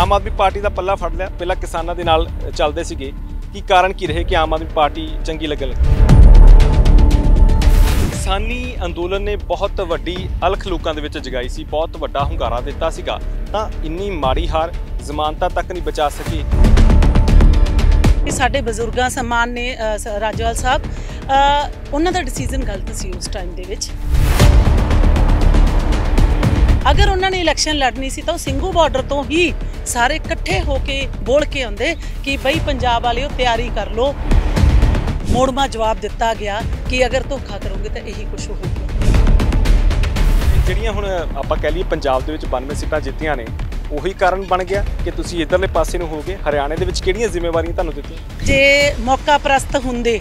ਆਮ ਆਦਮੀ party ਦਾ ਪੱਲਾ ਫੜ ਲਿਆ ਪਹਿਲਾਂ ਕਿਸਾਨਾਂ ਦੇ ਨਾਲ ਚੱਲਦੇ ਸੀਗੇ ਕੀ ਕਾਰਨ ਕੀ ਰਹੇ ਕਿ ਆਮ ਆਦਮੀ ਪਾਰਟੀ ਚੰਗੀ ਲੱਗ ਲੱਗੀ ਕਿਸਾਨੀ ਅੰਦੋਲਨ ਨੇ ਬਹੁਤ ਵੱਡੀ ਅਲਖ ਲੋਕਾਂ ਦੇ ਵਿੱਚ ਜਗਾਈ ਸੀ ਬਹੁਤ ਵੱਡਾ ਹੰਗਾਰਾ ਦਿੱਤਾ ਸੀਗਾ ਤਾਂ ਇੰਨੀ ਮਾੜੀ ਹਾਰ ਜ਼ਮਾਨਤਾ ਤੱਕ ਨਹੀਂ ਬਚਾ ਸਕੀ ਸਾਡੇ ਬਜ਼ੁਰਗਾਂ ਸਮਾਨ ਨੇ ਰਾਜਵਾਲ ਸਾਹਿਬ ਉਹਨਾਂ ਦਾ ਡਿਸੀਜਨ ਗਲਤ ਸੀ ਉਸ ਟਾਈਮ ਦੇ ਵਿੱਚ ਅਗਰ ਉਹਨਾਂ ਨੇ ਇਲੈਕਸ਼ਨ ਲੜਨੀ ਸੀ ਤਾਂ ਉਹ ਸਿੰਘੂ ਬਾਰਡਰ ਤੋਂ ਹੀ ਸਾਰੇ ਇਕੱਠੇ ਹੋ ਕੇ ਬੋਲ ਕੇ ਆਉਂਦੇ ਕਿ ਬਈ ਪੰਜਾਬ ਵਾਲਿਓ ਤਿਆਰੀ ਕਰ ਲੋ ਮੋੜਮਾ ਜਵਾਬ ਦਿੱਤਾ ਗਿਆ ਕਿ ਅਗਰ ਧੋਖਾ ਕਰੋਗੇ ਤਾਂ ਇਹੀ ਕੁਝ ਹੋਊਗਾ ਜਿਹੜੀਆਂ ਹੁਣ ਆਪਾਂ ਕਹਿ ਲਈਏ ਪੰਜਾਬ ਦੇ ਵਿੱਚ 92 ਸੀਟਾਂ ਜਿੱਤੀਆਂ ਨੇ ਉਹੀ ਕਾਰਨ ਬਣ ਗਿਆ ਕਿ ਤੁਸੀਂ ਇਧਰਲੇ ਪਾਸੇ ਨੂੰ ਹੋਗੇ ਹਰਿਆਣੇ ਦੇ ਵਿੱਚ ਕਿਹੜੀਆਂ ਜ਼ਿੰਮੇਵਾਰੀਆਂ ਤੁਹਾਨੂੰ ਦਿੱਤੀਆਂ ਜੇ ਮੌਕਾ ਪ੍ਰਸਤ ਹੁੰਦੇ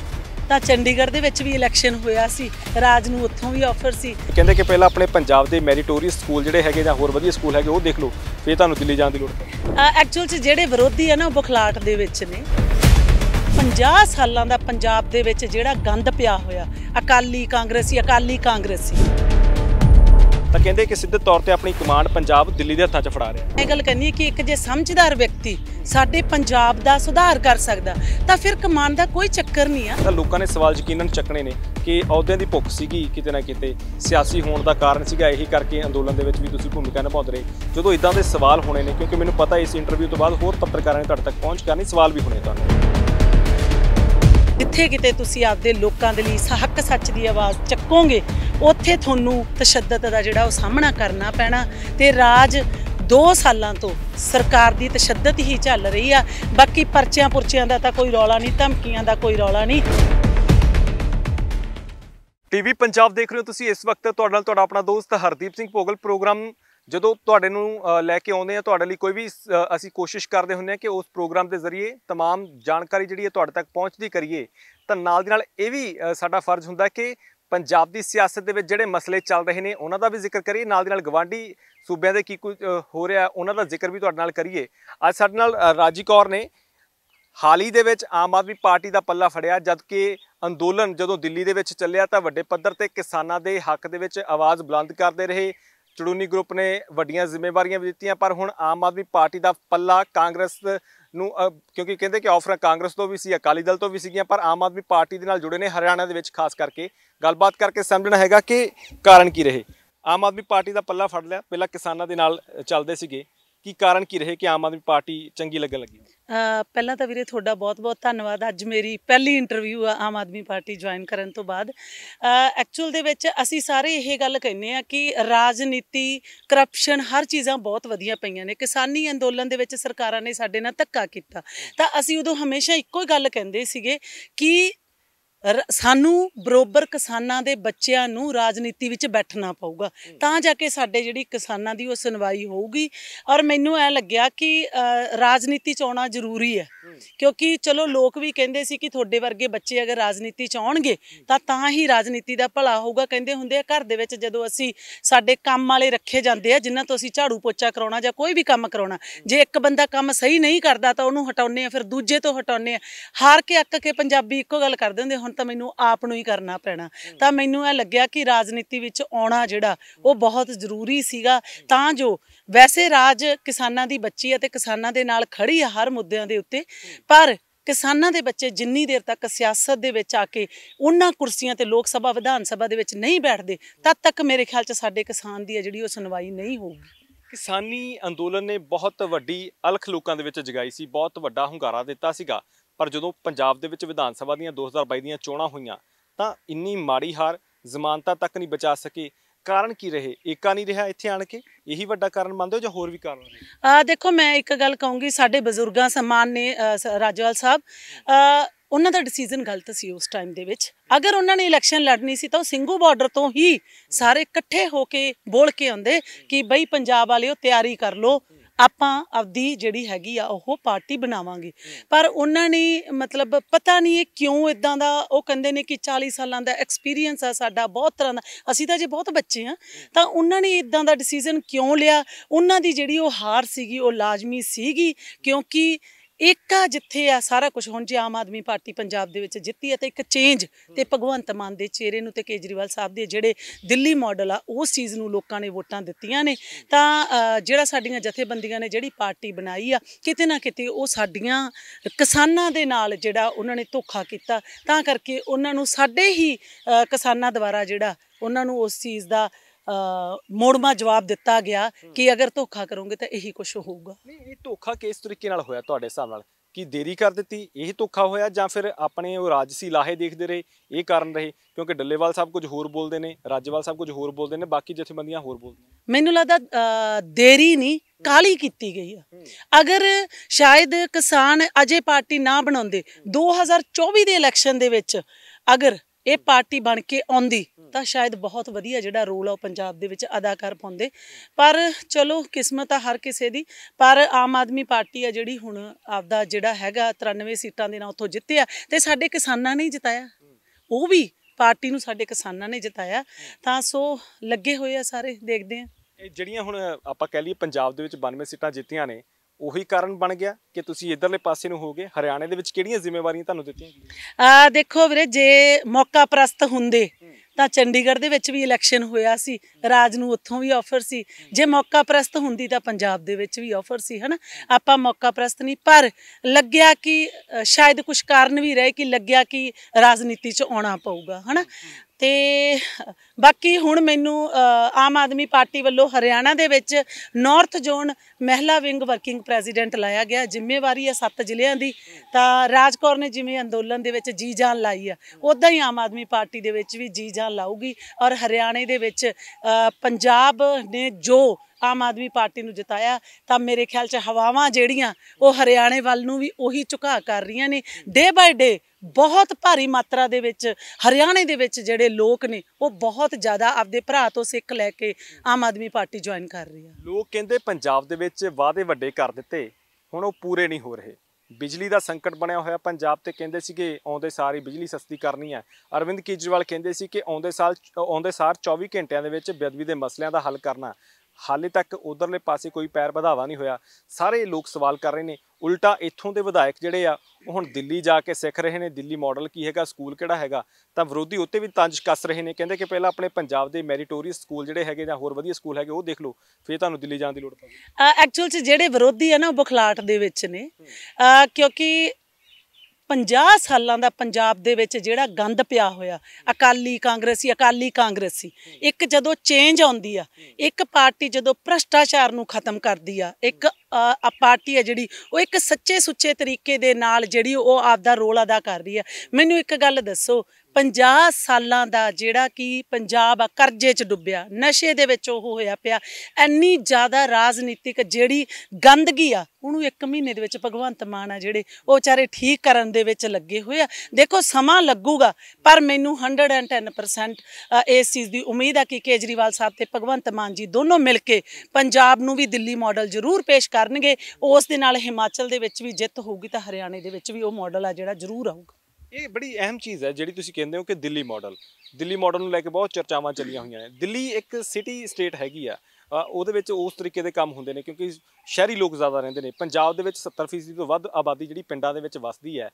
ਤਾਂ ਚੰਡੀਗੜ੍ਹ ਦੇ ਵਿੱਚ ਵੀ ਇਲੈਕਸ਼ਨ ਹੋਇਆ ਸੀ ਰਾਜ ਨੂੰ ਉੱਥੋਂ ਵੀ ਆਫਰ ਸੀ ਕਹਿੰਦੇ ਕਿ ਪਹਿਲਾਂ ਆਪਣੇ ਪੰਜਾਬ ਦੇ ਮੈਰੀਟੋਰੀਅਸ ਸਕੂਲ ਜਿਹੜੇ ਹੈਗੇ ਜਾਂ ਹੋਰ ਵਧੀਆ ਸਕੂਲ ਹੈਗੇ ਉਹ ਦੇਖ ਲਓ ਫੇਰ ਤੁਹਾਨੂੰ ਦਿੱਲੀ ਜਾਣ ਦੀ ਲੋੜ ਐਕਚੁਅਲ 'ਚ ਜਿਹੜੇ ਵਿਰੋਧੀ ਆ ਨਾ ਉਹ ਬਖਲਾਟ ਦੇ ਵਿੱਚ ਨੇ 50 ਸਾਲਾਂ ਦਾ ਪੰਜਾਬ ਦੇ ਵਿੱਚ ਜਿਹੜਾ ਗੰਦ ਪਿਆ ਹੋਇਆ ਅਕਾਲੀ ਕਾਂਗਰਸੀ ਅਕਾਲੀ ਕਾਂਗਰਸੀ ਤਾਂ ਕਹਿੰਦੇ ਕਿ ਸਿੱਧੇ ਤੌਰ ਤੇ ਆਪਣੀ ਕਮਾਂਡ ਪੰਜਾਬ ਦਿੱਲੀ ਦੇ ਹੱਥਾਂ 'ਚ ਫੜਾ ਰਿਹਾ ਮੈਂ ਗੱਲ ਕਹਿੰਦੀ ਕਿ ਇੱਕ ਜੇ ਸਮਝਦਾਰ ਵਿਅਕਤੀ ਸਾਡੇ ਪੰਜਾਬ ਦਾ ਸੁਧਾਰ ਕਰ ਸਕਦਾ ਤਾਂ ਫਿਰ ਕਮਾਂਡ ਦਾ ਕੋਈ ਚੱਕਰ ਨਹੀਂ ਆ ਤਾਂ ਲੋਕਾਂ ਨੇ ਸਵਾਲ ਯਕੀਨਨ ਚੱਕਣੇ ਨੇ ਕਿ ਅਹੁਦਿਆਂ ਦੀ ਭੁੱਖ ਸੀਗੀ ਕਿਤੇ ਨਾ ਕਿਤੇ ਸਿਆਸੀ ਹੋਣ ਦਾ ਕਾਰਨ ਸੀਗਾ ਇਹੀ ਕਰਕੇ ਅੰਦੋਲਨ ਦੇ ਵਿੱਚ ਵੀ ਤੁਸੀਂ ਭੂਮਿਕਾ ਨਿਭਾਉਂਦੇ ਰਹੇ ਜਦੋਂ ਇਦਾਂ ਦੇ ਸਵਾਲ ਹੋਣੇ ਨੇ ਕਿਉਂਕਿ ਮੈਨੂੰ ਪਤਾ ਇਸ ਇੰਟਰਵਿਊ ਤੋਂ ਬਾਅਦ ਹੋਰ ਪੱਤਰਕਾਰਾਂ ਨੇ ਤੁਹਾਡੇ ਤੱਕ ਪਹੁੰਚ ਕਰਨੀ ਸਵਾਲ ਵੀ ਹੋਣੇ ਤੁਹਾਨੂੰ ਜਿੱਥੇ ਕਿਤੇ ਤੁਸੀਂ ਆਪਦੇ ਲੋਕਾਂ ਦੇ ਲਈ ਹੱਕ ਸੱਚ ਦੀ ਆਵਾਜ਼ ਚੱਕੋਗੇ ਉੱਥੇ ਤੁਹਾਨੂੰ ਤਸ਼ੱਦਦ ਦਾ ਜਿਹੜਾ ਉਹ ਸਾਹਮਣਾ ਕਰਨਾ ਪੈਣਾ ਤੇ ਰਾਜ 2 ਸਾਲਾਂ ਤੋਂ ਸਰਕਾਰ ਦੀ ਤਸ਼ੱਦਦ ਹੀ ਚੱਲ ਰਹੀ ਆ ਬਾਕੀ ਪਰਚਿਆਂ ਪੁਰਚਿਆਂ ਦਾ ਤਾਂ ਕੋਈ ਰੌਲਾ ਨਹੀਂ ਧਮਕੀਆਂ ਦਾ ਕੋਈ ਰੌਲਾ ਨਹੀਂ ਟੀਵੀ ਪੰਜਾਬ ਦੇਖ ਰਹੇ ਹੋ ਤੁਸੀਂ ਇਸ ਵਕਤ ਤੁਹਾਡੇ ਨਾਲ ਤੁਹਾਡਾ ਆਪਣਾ ਦੋਸਤ ਹਰਦੀਪ ਸਿੰਘ ਪੋਗਲ ਪ੍ਰੋਗਰਾਮ ਜਦੋਂ ਤੁਹਾਡੇ ਨੂੰ ਲੈ ਕੇ ਆਉਂਦੇ ਆ ਤੁਹਾਡੇ ਲਈ ਕੋਈ ਵੀ ਅਸੀਂ ਕੋਸ਼ਿਸ਼ ਕਰਦੇ ਹੁੰਦੇ ਆ ਕਿ ਉਸ ਪ੍ਰੋਗਰਾਮ ਦੇ ਜ਼ਰੀਏ तमाम ਜਾਣਕਾਰੀ ਜਿਹੜੀ ਹੈ ਤੁਹਾਡੇ ਤੱਕ ਪਹੁੰਚਦੀ ਕਰੀਏ ਤਾਂ ਨਾਲ ਦੀ ਨਾਲ ਇਹ ਵੀ ਸਾਡਾ ਫਰਜ਼ ਹੁੰਦਾ ਕਿ ਪੰਜਾਬ ਦੀ ਸਿਆਸਤ ਦੇ ਵਿੱਚ ਜਿਹੜੇ ਮਸਲੇ ਚੱਲ ਰਹੇ ਨੇ ਉਹਨਾਂ ਦਾ ਵੀ ਜ਼ਿਕਰ ਕਰੀਏ ਨਾਲ ਦੀ ਨਾਲ ਗਵਾਂਢੀ ਸੂਬਿਆਂ ਦੇ ਕੀ ਕੁਝ ਹੋ ਰਿਹਾ ਉਹਨਾਂ ਦਾ ਜ਼ਿਕਰ ਵੀ ਤੁਹਾਡੇ ਨਾਲ ਕਰੀਏ ਅੱਜ ਸਾਡੇ ਨਾਲ ਰਾਜੀ ਕੌਰ ਨੇ ਹਾਲ ਹੀ ਦੇ ਵਿੱਚ ਆਮ ਆਦਮੀ ਪਾਰਟੀ ਦਾ ਪੱਲਾ ਫੜਿਆ ਜਦਕਿ ਅੰਦੋਲਨ ਜਦੋਂ ਦਿੱਲੀ ਦੇ ਵਿੱਚ ਚੱਲਿਆ ਤਾਂ ਵੱਡੇ ਪੱਧਰ ਤੇ ਕਿਸਾਨਾਂ ਦੇ ਹੱਕ ਦੇ ਵਿੱਚ ਆਵਾਜ਼ ਬੁਲੰਦ ਕਰਦੇ ਰਹੇ ਚੜੂਨੀ ਗਰੁੱਪ ਨੇ ਵੱਡੀਆਂ ਜ਼ਿੰਮੇਵਾਰੀਆਂ ਵੀ ਦਿੱਤੀਆਂ ਪਰ ਹੁਣ ਆਮ ਆਦਮੀ ਪਾਰਟੀ ਦਾ ਪੱਲਾ ਕਾਂਗਰਸ ਨੂੰ ਕਿਉਂਕਿ ਕਹਿੰਦੇ ਕਿ ਆਫਰਾਂ ਕਾਂਗਰਸ ਤੋਂ ਵੀ ਸੀ ਅਕਾਲੀ ਦਲ ਤੋਂ ਵੀ ਸੀਗੀਆਂ ਪਰ ਆਮ ਆਦਮੀ ਪਾਰਟੀ ਦੇ ਨਾਲ ਜੁੜੇ ਨੇ ਹਰਿਆਣਾ ਦੇ ਵਿੱਚ ਖਾਸ ਕਰਕੇ ਗੱਲਬਾਤ ਕਰਕੇ ਸਮਝਣਾ ਹੈਗਾ ਕਿ ਕਾਰਨ ਕੀ ਰਹੇ ਆਮ ਆਦਮੀ ਪਾਰਟੀ ਦਾ ਪੱਲਾ ਫੜ ਲਿਆ ਪਹਿਲਾਂ ਕਿਸਾਨਾਂ ਦੇ ਨਾਲ ਚੱਲਦੇ ਸੀਗੇ ਕੀ ਕਾਰਨ ਕੀ ਰਹੇ ਕਿ ਆਮ ਆਦਮੀ ਪਾਰਟੀ ਚੰਗੀ ਲੱਗਣ ਲੱਗੀ ਪਹਿਲਾਂ ਤਾਂ ਵੀਰੇ ਤੁਹਾਡਾ ਬਹੁਤ-ਬਹੁਤ ਧੰਨਵਾਦ ਅੱਜ ਮੇਰੀ ਪਹਿਲੀ ਇੰਟਰਵਿਊ ਆ ਆਮ ਆਦਮੀ ਪਾਰਟੀ ਜੁਆਇਨ ਕਰਨ ਤੋਂ ਬਾਅਦ ਐਕਚੁਅਲ ਦੇ ਵਿੱਚ ਅਸੀਂ ਸਾਰੇ ਇਹ ਗੱਲ ਕਹਿੰਨੇ ਆ ਕਿ ਰਾਜਨੀਤੀ ਕਰਪਸ਼ਨ ਹਰ ਚੀਜ਼ਾਂ ਬਹੁਤ ਵਧੀਆਂ ਪਈਆਂ ਨੇ ਕਿਸਾਨੀ ਅੰਦੋਲਨ ਦੇ ਵਿੱਚ ਸਰਕਾਰਾਂ ਨੇ ਸਾਡੇ ਨਾਲ ਧੱਕਾ ਕੀਤਾ ਤਾਂ ਅਸੀਂ ਉਦੋਂ ਹਮੇਸ਼ਾ ਇੱਕੋ ਹੀ ਗੱਲ ਕਹਿੰਦੇ ਸੀਗੇ ਕਿ ਸਾਨੂੰ ਬਰੋਬਰ ਕਿਸਾਨਾਂ ਦੇ ਬੱਚਿਆਂ ਨੂੰ ਰਾਜਨੀਤੀ ਵਿੱਚ ਬੈਠਣਾ ਪਊਗਾ ਤਾਂ ਜਾ ਕੇ ਸਾਡੇ ਜਿਹੜੀ ਕਿਸਾਨਾਂ ਦੀ ਉਹ ਸੁਣਵਾਈ ਹੋਊਗੀ ਔਰ ਮੈਨੂੰ ਐ ਲੱਗਿਆ ਕਿ ਰਾਜਨੀਤੀ ਚ ਆਉਣਾ ਜ਼ਰੂਰੀ ਹੈ ਕਿਉਂਕਿ ਚਲੋ ਲੋਕ ਵੀ ਕਹਿੰਦੇ ਸੀ ਕਿ ਤੁਹਾਡੇ ਵਰਗੇ ਬੱਚੇ ਅਗਰ ਰਾਜਨੀਤੀ ਚ ਆਉਣਗੇ ਤਾਂ ਤਾਂ ਹੀ ਰਾਜਨੀਤੀ ਦਾ ਭਲਾ ਹੋਊਗਾ ਕਹਿੰਦੇ ਹੁੰਦੇ ਆ ਘਰ ਦੇ ਵਿੱਚ ਜਦੋਂ ਅਸੀਂ ਸਾਡੇ ਕੰਮ ਵਾਲੇ ਰੱਖੇ ਜਾਂਦੇ ਆ ਜਿਨ੍ਹਾਂ ਤੋਂ ਅਸੀਂ ਝਾੜੂ ਪੋਚਾ ਕਰਾਉਣਾ ਜਾਂ ਕੋਈ ਵੀ ਕੰਮ ਕਰਾਉਣਾ ਜੇ ਇੱਕ ਬੰਦਾ ਕੰਮ ਸਹੀ ਨਹੀਂ ਕਰਦਾ ਤਾਂ ਉਹਨੂੰ ਹਟਾਉਨੇ ਆ ਫਿਰ ਦੂਜੇ ਤੋਂ ਹਟਾਉਨੇ ਆ ਹਾਰ ਕੇ ਅੱਕ ਕੇ ਪੰਜਾਬੀ ਇੱਕੋ ਗੱਲ ਕਰਦੇ ਹੁੰਦੇ ਹੁਣ ਤਾਂ ਮੈਨੂੰ ਆਪ ਨੂੰ ਹੀ ਕਰਨਾ ਪੈਣਾ ਤਾਂ ਮੈਨੂੰ ਇਹ ਲੱਗਿਆ ਕਿ ਰਾਜਨੀਤੀ ਵਿੱਚ ਆਉਣਾ ਜਿਹੜਾ ਉਹ ਬਹੁਤ ਜ਼ਰੂਰੀ ਸੀਗਾ ਤਾਂ ਜੋ ਵੈਸੇ ਰਾਜ ਕਿਸਾਨਾਂ ਦੀ ਬੱਚੀ ਹੈ ਤੇ ਕਿਸਾਨਾਂ ਦੇ ਨਾਲ ਖੜੀ ਹੈ ਹਰ ਮੁੱਦਿਆਂ ਦੇ ਉੱਤੇ ਪਰ ਕਿਸਾਨਾਂ ਦੇ ਬੱਚੇ ਜਿੰਨੀ ਦੇਰ ਤੱਕ ਸਿਆਸਤ ਦੇ ਵਿੱਚ ਆ ਕੇ ਉਹਨਾਂ ਕੁਰਸੀਆਂ ਤੇ ਲੋਕ ਸਭਾ ਵਿਧਾਨ ਸਭਾ ਦੇ ਵਿੱਚ ਨਹੀਂ ਬੈਠਦੇ ਤਦ ਤੱਕ ਮੇਰੇ ਖਿਆਲ 'ਚ ਸਾਡੇ ਕਿਸਾਨ ਦੀ ਜਿਹੜੀ ਉਹ ਸੁਣਵਾਈ ਨਹੀਂ ਹੋਊਗੀ ਕਿਸਾਨੀ ਅੰਦੋਲਨ ਨੇ ਬਹੁਤ ਵੱਡੀ ਅਲਖ ਲੋਕਾਂ ਦੇ ਵਿੱਚ ਜਗਾਈ ਸੀ ਬਹੁਤ ਵੱਡਾ ਹੁੰਗਾਰਾ ਦਿੱਤਾ ਸੀਗਾ ਪਰ ਜਦੋਂ ਪੰਜਾਬ ਦੇ ਵਿੱਚ ਵਿਧਾਨ ਸਭਾ ਦੀਆਂ 2022 ਦੀਆਂ ਚੋਣਾਂ ਹੋਈਆਂ ਤਾਂ ਇੰਨੀ ਮਾੜੀ ਹਾਰ ਜ਼ਮਾਨਤਾ ਤੱਕ ਨਹੀਂ ਬਚਾ ਸਕੇ ਕਾਰਨ ਕੀ ਰਹੇ ਏਕਾ ਨਹੀਂ ਰਿਹਾ ਇੱਥੇ ਆਣ ਕੇ ਇਹੀ ਵੱਡਾ ਕਾਰਨ ਮੰਨਦੇ ਹੋ ਜਾਂ ਹੋਰ ਵੀ ਕਾਰਨ ਆ ਦੇਖੋ ਮੈਂ ਇੱਕ ਗੱਲ ਕਹੂੰਗੀ ਸਾਡੇ ਬਜ਼ੁਰਗਾਂ ਸਮਾਨ ਨੇ ਰਾਜਵਾਲ ਸਾਹਿਬ ਉਹਨਾਂ ਦਾ ਡਿਸੀਜਨ ਗਲਤ ਸੀ ਉਸ ਟਾਈਮ ਦੇ ਵਿੱਚ ਅਗਰ ਉਹਨਾਂ ਨੇ ਇਲੈਕਸ਼ਨ ਲੜਨੀ ਸੀ ਤਾਂ ਉਹ ਸਿੰਘੂ ਬਾਰਡਰ ਤੋਂ ਹੀ ਸਾਰੇ ਇਕੱਠੇ ਹੋ ਕੇ ਬੋਲ ਕੇ ਆਉਂਦੇ ਕਿ ਬਈ ਪੰਜਾਬ ਵਾਲਿਓ ਤਿਆਰੀ ਕਰ ਲਓ ਆਪਾਂ ਆਪਦੀ ਜਿਹੜੀ ਹੈਗੀ ਆ ਉਹ ਪਾਰਟੀ ਬਣਾਵਾਂਗੇ ਪਰ ਉਹਨਾਂ ਨੇ ਮਤਲਬ ਪਤਾ ਨਹੀਂ ਇਹ ਕਿਉਂ ਇਦਾਂ ਦਾ ਉਹ ਕਹਿੰਦੇ ਨੇ ਕਿ 40 ਸਾਲਾਂ ਦਾ ਐਕਸਪੀਰੀਅੰਸ ਆ ਸਾਡਾ ਬਹੁਤ ਤਰ੍ਹਾਂ ਦਾ ਅਸੀਂ ਤਾਂ ਜੇ ਬਹੁਤ ਬੱਚੇ ਆ ਤਾਂ ਉਹਨਾਂ ਨੇ ਇਦਾਂ ਦਾ ਡਿਸੀਜਨ ਕਿਉਂ ਲਿਆ ਉਹਨਾਂ ਦੀ ਜਿਹੜੀ ਉਹ ਹਾਰ ਸੀਗੀ ਉਹ ਲਾਜ਼ਮੀ ਸੀਗੀ ਕਿਉਂਕਿ ਇੱਕ ਆ ਜਿੱਥੇ ਆ ਸਾਰਾ ਕੁਝ ਹੁਣ ਜੇ ਆਮ ਆਦਮੀ ਪਾਰਟੀ ਪੰਜਾਬ ਦੇ ਵਿੱਚ ਜਿੱਤੀ ਹੈ ਤੇ ਇੱਕ ਚੇਂਜ ਤੇ ਭਗਵੰਤ ਮਾਨ ਦੇ ਚਿਹਰੇ ਨੂੰ ਤੇ ਕੇਜਰੀਵਾਲ ਸਾਹਿਬ ਦੇ ਜਿਹੜੇ ਦਿੱਲੀ ਮਾਡਲ ਆ ਉਸ ਚੀਜ਼ ਨੂੰ ਲੋਕਾਂ ਨੇ ਵੋਟਾਂ ਦਿੱਤੀਆਂ ਨੇ ਤਾਂ ਜਿਹੜਾ ਸਾਡੀਆਂ ਜਥੇਬੰਦੀਆਂ ਨੇ ਜਿਹੜੀ ਪਾਰਟੀ ਬਣਾਈ ਆ ਕਿਤੇ ਨਾ ਕਿਤੇ ਉਹ ਸਾਡੀਆਂ ਕਿਸਾਨਾਂ ਦੇ ਨਾਲ ਜਿਹੜਾ ਉਹਨਾਂ ਨੇ ਧੋਖਾ ਕੀਤਾ ਤਾਂ ਕਰਕੇ ਉਹਨਾਂ ਨੂੰ ਸਾਡੇ ਹੀ ਕਿਸਾਨਾਂ ਦੁਆਰਾ ਜਿਹੜਾ ਉਹਨਾਂ ਨੂੰ ਉਸ ਚੀਜ਼ ਦਾ ਮੋੜਮਾ ਜਵਾਬ ਦਿੱਤਾ ਗਿਆ ਕਿ ਅਗਰ ਧੋਖਾ ਕਰੋਗੇ ਤਾਂ ਇਹੀ ਕੁਝ ਹੋਊਗਾ ਨਹੀਂ ਇਹ ਧੋਖਾ ਕਿਸ ਤਰੀਕੇ ਨਾਲ ਹੋਇਆ ਤੁਹਾਡੇ ਹਿਸਾਬ ਨਾਲ ਕਿ ਦੇਰੀ ਕਰ ਦਿੱਤੀ ਇਹ ਧੋਖਾ ਹੋਇਆ ਜਾਂ ਫਿਰ ਆਪਣੇ ਉਹ ਰਾਜਸੀ ਲਾਹੇ ਦੇਖਦੇ ਰਹੇ ਇਹ ਕਾਰਨ ਰਹੇ ਕਿਉਂਕਿ ਡੱਲੇਵਾਲ ਸਾਹਿਬ ਕੁਝ ਹੋਰ ਬੋਲਦੇ ਨੇ ਰਾਜਵਾਲ ਸਾਹਿਬ ਕੁਝ ਹੋਰ ਬੋਲਦੇ ਨੇ ਬਾਕੀ ਜਥੇਬੰਦੀਆਂ ਹੋਰ ਬੋਲਦੇ ਮੈਨੂੰ ਲੱਗਦਾ ਦੇਰੀ ਨਹੀਂ ਕਾਲੀ ਕੀਤੀ ਗਈ ਹੈ ਅਗਰ ਸ਼ਾਇਦ ਕਿਸਾਨ ਅਜੇ ਪਾਰਟੀ ਨਾ ਬਣਾਉਂਦੇ 2024 ਦੇ ਇਲੈਕਸ਼ਨ ਦੇ ਵਿੱਚ ਅਗਰ ਇਹ ਪਾਰਟੀ ਬਣ ਕੇ ਆਉਂਦੀ ਤਾਂ ਸ਼ਾਇਦ ਬਹੁਤ ਵਧੀਆ ਜਿਹੜਾ ਰੋਲ ਆ ਉਹ ਪੰਜਾਬ ਦੇ ਵਿੱਚ ਅਦਾ ਕਰ ਪਾਉਂਦੇ ਪਰ ਚਲੋ ਕਿਸਮਤ ਆ ਹਰ ਕਿਸੇ ਦੀ ਪਰ ਆਮ ਆਦਮੀ ਪਾਰਟੀ ਆ ਜਿਹੜੀ ਹੁਣ ਆਪਦਾ ਜਿਹੜਾ ਹੈਗਾ 93 ਸੀਟਾਂ ਦੇ ਨਾਲ ਉੱਥੋਂ ਜਿੱਤਿਆ ਤੇ ਸਾਡੇ ਕਿਸਾਨਾਂ ਨੇ ਜਿਤਾਇਆ ਉਹ ਵੀ ਪਾਰਟੀ ਨੂੰ ਸਾਡੇ ਕਿਸਾਨਾਂ ਨੇ ਜਿਤਾਇਆ ਤਾਂ ਸੋ ਲੱਗੇ ਹੋਏ ਆ ਸਾਰੇ ਦੇਖਦੇ ਆ ਇਹ ਜਿਹੜੀਆਂ ਹੁਣ ਆਪਾਂ ਕਹਿ ਲਈਏ ਪੰਜਾਬ ਦੇ ਵਿੱਚ 92 ਸੀਟਾਂ ਜਿੱਤੀਆਂ ਨੇ ਉਹੀ ਕਾਰਨ ਬਣ ਗਿਆ ਕਿ ਤੁਸੀਂ ਇਧਰਲੇ ਪਾਸੇ ਨੂੰ ਹੋ ਗਏ ਹਰਿਆਣੇ ਦੇ ਵਿੱਚ ਕਿਹੜੀਆਂ ਜ਼ਿੰਮੇਵਾਰੀਆਂ ਤੁਹਾਨੂੰ ਦਿੱਤੀਆਂ ਗਈਆਂ ਆ ਦੇਖੋ ਵੀਰੇ ਜੇ ਮੌਕਾ ਪ੍ਰਸਤ ਹੁੰਦੇ ਤਾਂ ਚੰਡੀਗੜ੍ਹ ਦੇ ਵਿੱਚ ਵੀ ਇਲੈਕਸ਼ਨ ਹੋਇਆ ਸੀ ਰਾਜ ਨੂੰ ਉੱਥੋਂ ਵੀ ਆਫਰ ਸੀ ਜੇ ਮੌਕਾ ਪ੍ਰਸਤ ਹੁੰਦੀ ਤਾਂ ਪੰਜਾਬ ਦੇ ਵਿੱਚ ਵੀ ਆਫਰ ਸੀ ਹਨਾ ਆਪਾਂ ਮੌਕਾ ਪ੍ਰਸਤ ਨਹੀਂ ਪਰ ਲੱਗਿਆ ਕਿ ਸ਼ਾਇਦ ਕੁਝ ਕਾਰਨ ਵੀ ਰਹੇ ਕਿ ਲੱਗਿਆ ਕਿ ਰਾਜਨੀਤੀ 'ਚ ਆਉਣਾ ਪਊਗਾ ਹਨਾ ਤੇ ਬਾਕੀ ਹੁਣ ਮੈਨੂੰ ਆਮ ਆਦਮੀ ਪਾਰਟੀ ਵੱਲੋਂ ਹਰਿਆਣਾ ਦੇ ਵਿੱਚ ਨਾਰਥ ਜ਼ੋਨ ਮਹਿਲਾ ਵਿੰਗ ਵਰਕਿੰਗ ਪ੍ਰੈਜ਼ੀਡੈਂਟ ਲਾਇਆ ਗਿਆ ਜ਼ਿੰਮੇਵਾਰੀ ਹੈ ਸੱਤ ਜ਼ਿਲ੍ਹਿਆਂ ਦੀ ਤਾਂ ਰਾਜਕੌਰ ਨੇ ਜਿਵੇਂ ਅੰਦੋਲਨ ਦੇ ਵਿੱਚ ਜੀ ਜਾਨ ਲਾਈ ਆ ਉਦਾਂ ਹੀ ਆਮ ਆਦਮੀ ਪਾਰਟੀ ਦੇ ਵਿੱਚ ਵੀ ਜੀ ਜਾਨ ਲਾਊਗੀ ਔਰ ਹਰਿਆਣੇ ਦੇ ਵਿੱਚ ਪੰਜਾਬ ਨੇ ਜੋ ਆਮ ਆਦਮੀ ਪਾਰਟੀ ਨੂੰ ਜਿਤਾਇਆ ਤਾਂ ਮੇਰੇ ਖਿਆਲ 'ਚ ਹਵਾਵਾਂ ਜਿਹੜੀਆਂ ਉਹ ਹਰਿਆਣੇ ਵੱਲ ਨੂੰ ਵੀ ਉਹੀ ਝੁਕਾ ਕਰ ਰਹੀਆਂ ਨੇ ਡੇ ਬਾਈ ਡੇ ਬਹੁਤ ਭਾਰੀ ਮਾਤਰਾ ਦੇ ਵਿੱਚ ਹਰਿਆਣੇ ਦੇ ਵਿੱਚ ਜਿਹੜੇ ਲੋਕ ਨੇ ਉਹ ਬਹੁਤ ਜ਼ਿਆਦਾ ਆਪਦੇ ਭਰਾ ਤੋਂ ਸਿੱਖ ਲੈ ਕੇ ਆਮ ਆਦਮੀ ਪਾਰਟੀ ਜੁਆਇਨ ਕਰ ਰਹੀ ਆ ਲੋਕ ਕਹਿੰਦੇ ਪੰਜਾਬ ਦੇ ਵਿੱਚ ਵਾਅਦੇ ਵੱਡੇ ਕਰ ਦਿੱਤੇ ਹੁਣ ਉਹ ਪੂਰੇ ਨਹੀਂ ਹੋ ਰਹੇ ਬਿਜਲੀ ਦਾ ਸੰਕਟ ਬਣਿਆ ਹੋਇਆ ਪੰਜਾਬ ਤੇ ਕਹਿੰਦੇ ਸੀਗੇ ਆਉਂਦੇ ਸਾਰ ਹੀ ਬਿਜਲੀ ਸਸਤੀ ਕਰਨੀ ਹੈ ਅਰਵਿੰਦ ਕੇਜਰੀਵਾਲ ਕਹਿੰਦੇ ਸੀ ਕਿ ਆਉਂਦੇ ਸਾਲ ਆਉਂਦੇ ਸਾਰ 24 ਘੰਟਿਆਂ ਦੇ ਵਿੱਚ ਬਿਜਲੀ ਦੇ ਮਸਲਿਆਂ ਦਾ ਹੱਲ ਕਰਨਾ ਹਾਲੇ ਤੱਕ ਉਧਰਲੇ ਪਾਸੇ ਕੋਈ ਪੈਰ ਵਧਾਵਾ ਨਹੀਂ ਹੋਇਆ ਸਾਰੇ ਲੋਕ ਸਵਾਲ ਕਰ ਰਹੇ ਨੇ ਉਲਟਾ ਇੱਥੋਂ ਦੇ ਵਿਧਾਇਕ ਜਿਹੜੇ ਆ ਉਹ ਹੁਣ ਦਿੱਲੀ ਜਾ ਕੇ ਸਿੱਖ ਰਹੇ ਨੇ ਦਿੱਲੀ ਮਾਡਲ ਕੀ ਹੈਗਾ ਸਕੂਲ ਕਿਹੜਾ ਹੈਗਾ ਤਾਂ ਵਿਰੋਧੀ ਉੱਤੇ ਵੀ ਤੰਜ ਕੱਸ ਰਹੇ ਨੇ ਕਹਿੰਦੇ ਕਿ ਪਹਿਲਾਂ ਆਪਣੇ ਪੰਜਾਬ ਦੇ ਮੈਰੀਟੋਰੀਅਸ ਸਕੂਲ ਜਿਹੜੇ ਹੈਗੇ ਜਾਂ ਹੋਰ ਵਧੀਆ ਸਕੂਲ ਹੈਗੇ ਉਹ ਦੇਖ ਲਓ ਫਿਰ ਤੁਹਾਨੂੰ ਦਿੱਲੀ ਜਾਣ ਦੀ ਲੋੜ ਪਵੇਗੀ ਐਕਚੁਅਲ 'ਚ ਜਿਹੜੇ ਵਿਰੋਧੀ ਆ ਨਾ ਉਹ ਬਖਲਾਟ ਦੇ ਵਿੱਚ ਨੇ ਕਿਉਂਕਿ 50 ਸਾਲਾਂ ਦਾ ਪੰਜਾਬ ਦੇ ਵਿੱਚ ਜਿਹੜਾ ਗੰਦ ਪਿਆ ਹੋਇਆ ਅਕਾਲੀ ਕਾਂਗਰਸੀ ਅਕਾਲੀ ਕਾਂਗਰਸੀ ਇੱਕ ਜਦੋਂ ਚੇਂਜ ਆਉਂਦੀ ਆ ਇੱਕ ਪਾਰਟੀ ਜਦੋਂ ਭ੍ਰਸ਼ਟਾਚਾਰ ਨੂੰ ਖਤਮ ਕਰਦੀ ਆ ਇੱਕ ਆ ਪਾਰਟੀ ਆ ਜਿਹੜੀ ਉਹ ਇੱਕ ਸੱਚੇ ਸੁੱਚੇ ਤਰੀਕੇ ਦੇ ਨਾਲ ਜਿਹੜੀ ਉਹ ਆਪਦਾ ਰੋਲ ਅਦਾ ਕਰ ਰਹੀ ਆ ਮੈਨੂੰ ਇੱਕ ਗੱਲ ਦੱਸੋ 50 ਸਾਲਾਂ ਦਾ ਜਿਹੜਾ ਕਿ ਪੰਜਾਬ ਆ ਕਰਜ਼ੇ 'ਚ ਡੁੱਬਿਆ ਨਸ਼ੇ ਦੇ ਵਿੱਚ ਉਹ ਹੋਇਆ ਪਿਆ ਐਨੀ ਜ਼ਿਆਦਾ ਰਾਜਨੀਤਿਕ ਜਿਹੜੀ ਗੰਦਗੀ ਆ ਉਹਨੂੰ 1 ਮਹੀਨੇ ਦੇ ਵਿੱਚ ਭਗਵੰਤ ਮਾਨ ਆ ਜਿਹੜੇ ਉਹ ਚਾਰੇ ਠੀਕ ਕਰਨ ਦੇ ਵਿੱਚ ਲੱਗੇ ਹੋਏ ਆ ਦੇਖੋ ਸਮਾਂ ਲੱਗੂਗਾ ਪਰ ਮੈਨੂੰ 110% ਇਸ ਚੀਜ਼ ਦੀ ਉਮੀਦ ਆ ਕਿ ਕੇਜਰੀਵਾਲ ਸਾਹਿਬ ਤੇ ਭਗਵੰਤ ਮਾਨ ਜੀ ਦੋਨੋਂ ਮਿਲ ਕੇ ਪੰਜਾਬ ਨੂੰ ਵੀ ਦਿੱਲੀ ਮਾਡਲ ਜ਼ਰੂਰ ਪੇਸ਼ ਕਰਨਗੇ ਉਸ ਦੇ ਨਾਲ ਹਿਮਾਚਲ ਦੇ ਵਿੱਚ ਵੀ ਜਿੱਤ ਹੋਊਗੀ ਤਾਂ ਹਰਿਆਣੇ ਦੇ ਵਿੱਚ ਵੀ ਉਹ ਮਾਡਲ ਆ ਜਿਹੜਾ ਜ਼ਰੂਰ ਆਊਗਾ ਇਹ ਬੜੀ ਅਹਿਮ ਚੀਜ਼ ਹੈ ਜਿਹੜੀ ਤੁਸੀਂ ਕਹਿੰਦੇ ਹੋ ਕਿ ਦਿੱਲੀ ਮਾਡਲ ਦਿੱਲੀ ਮਾਡਲ ਨੂੰ ਲੈ ਕੇ ਬਹੁਤ ਚਰਚਾਵਾਂ ਚੱਲੀਆਂ ਹੋਈਆਂ ਨੇ ਦਿੱਲੀ ਇੱਕ ਸਿਟੀ ਸਟੇਟ ਹੈਗੀ ਆ ਉਹਦੇ ਵਿੱਚ ਉਸ ਤਰੀਕੇ ਦੇ ਕੰਮ ਹੁੰਦੇ ਨੇ ਕਿਉਂਕਿ ਸ਼ਹਿਰੀ ਲੋਕ ਜ਼ਿਆਦਾ ਰਹਿੰਦੇ ਨੇ ਪੰਜਾਬ ਦੇ ਵਿੱਚ 70% ਤੋਂ ਵੱਧ ਆਬਾਦੀ ਜਿਹੜੀ ਪਿੰਡਾਂ ਦੇ ਵਿੱਚ ਵਸਦੀ ਹੈ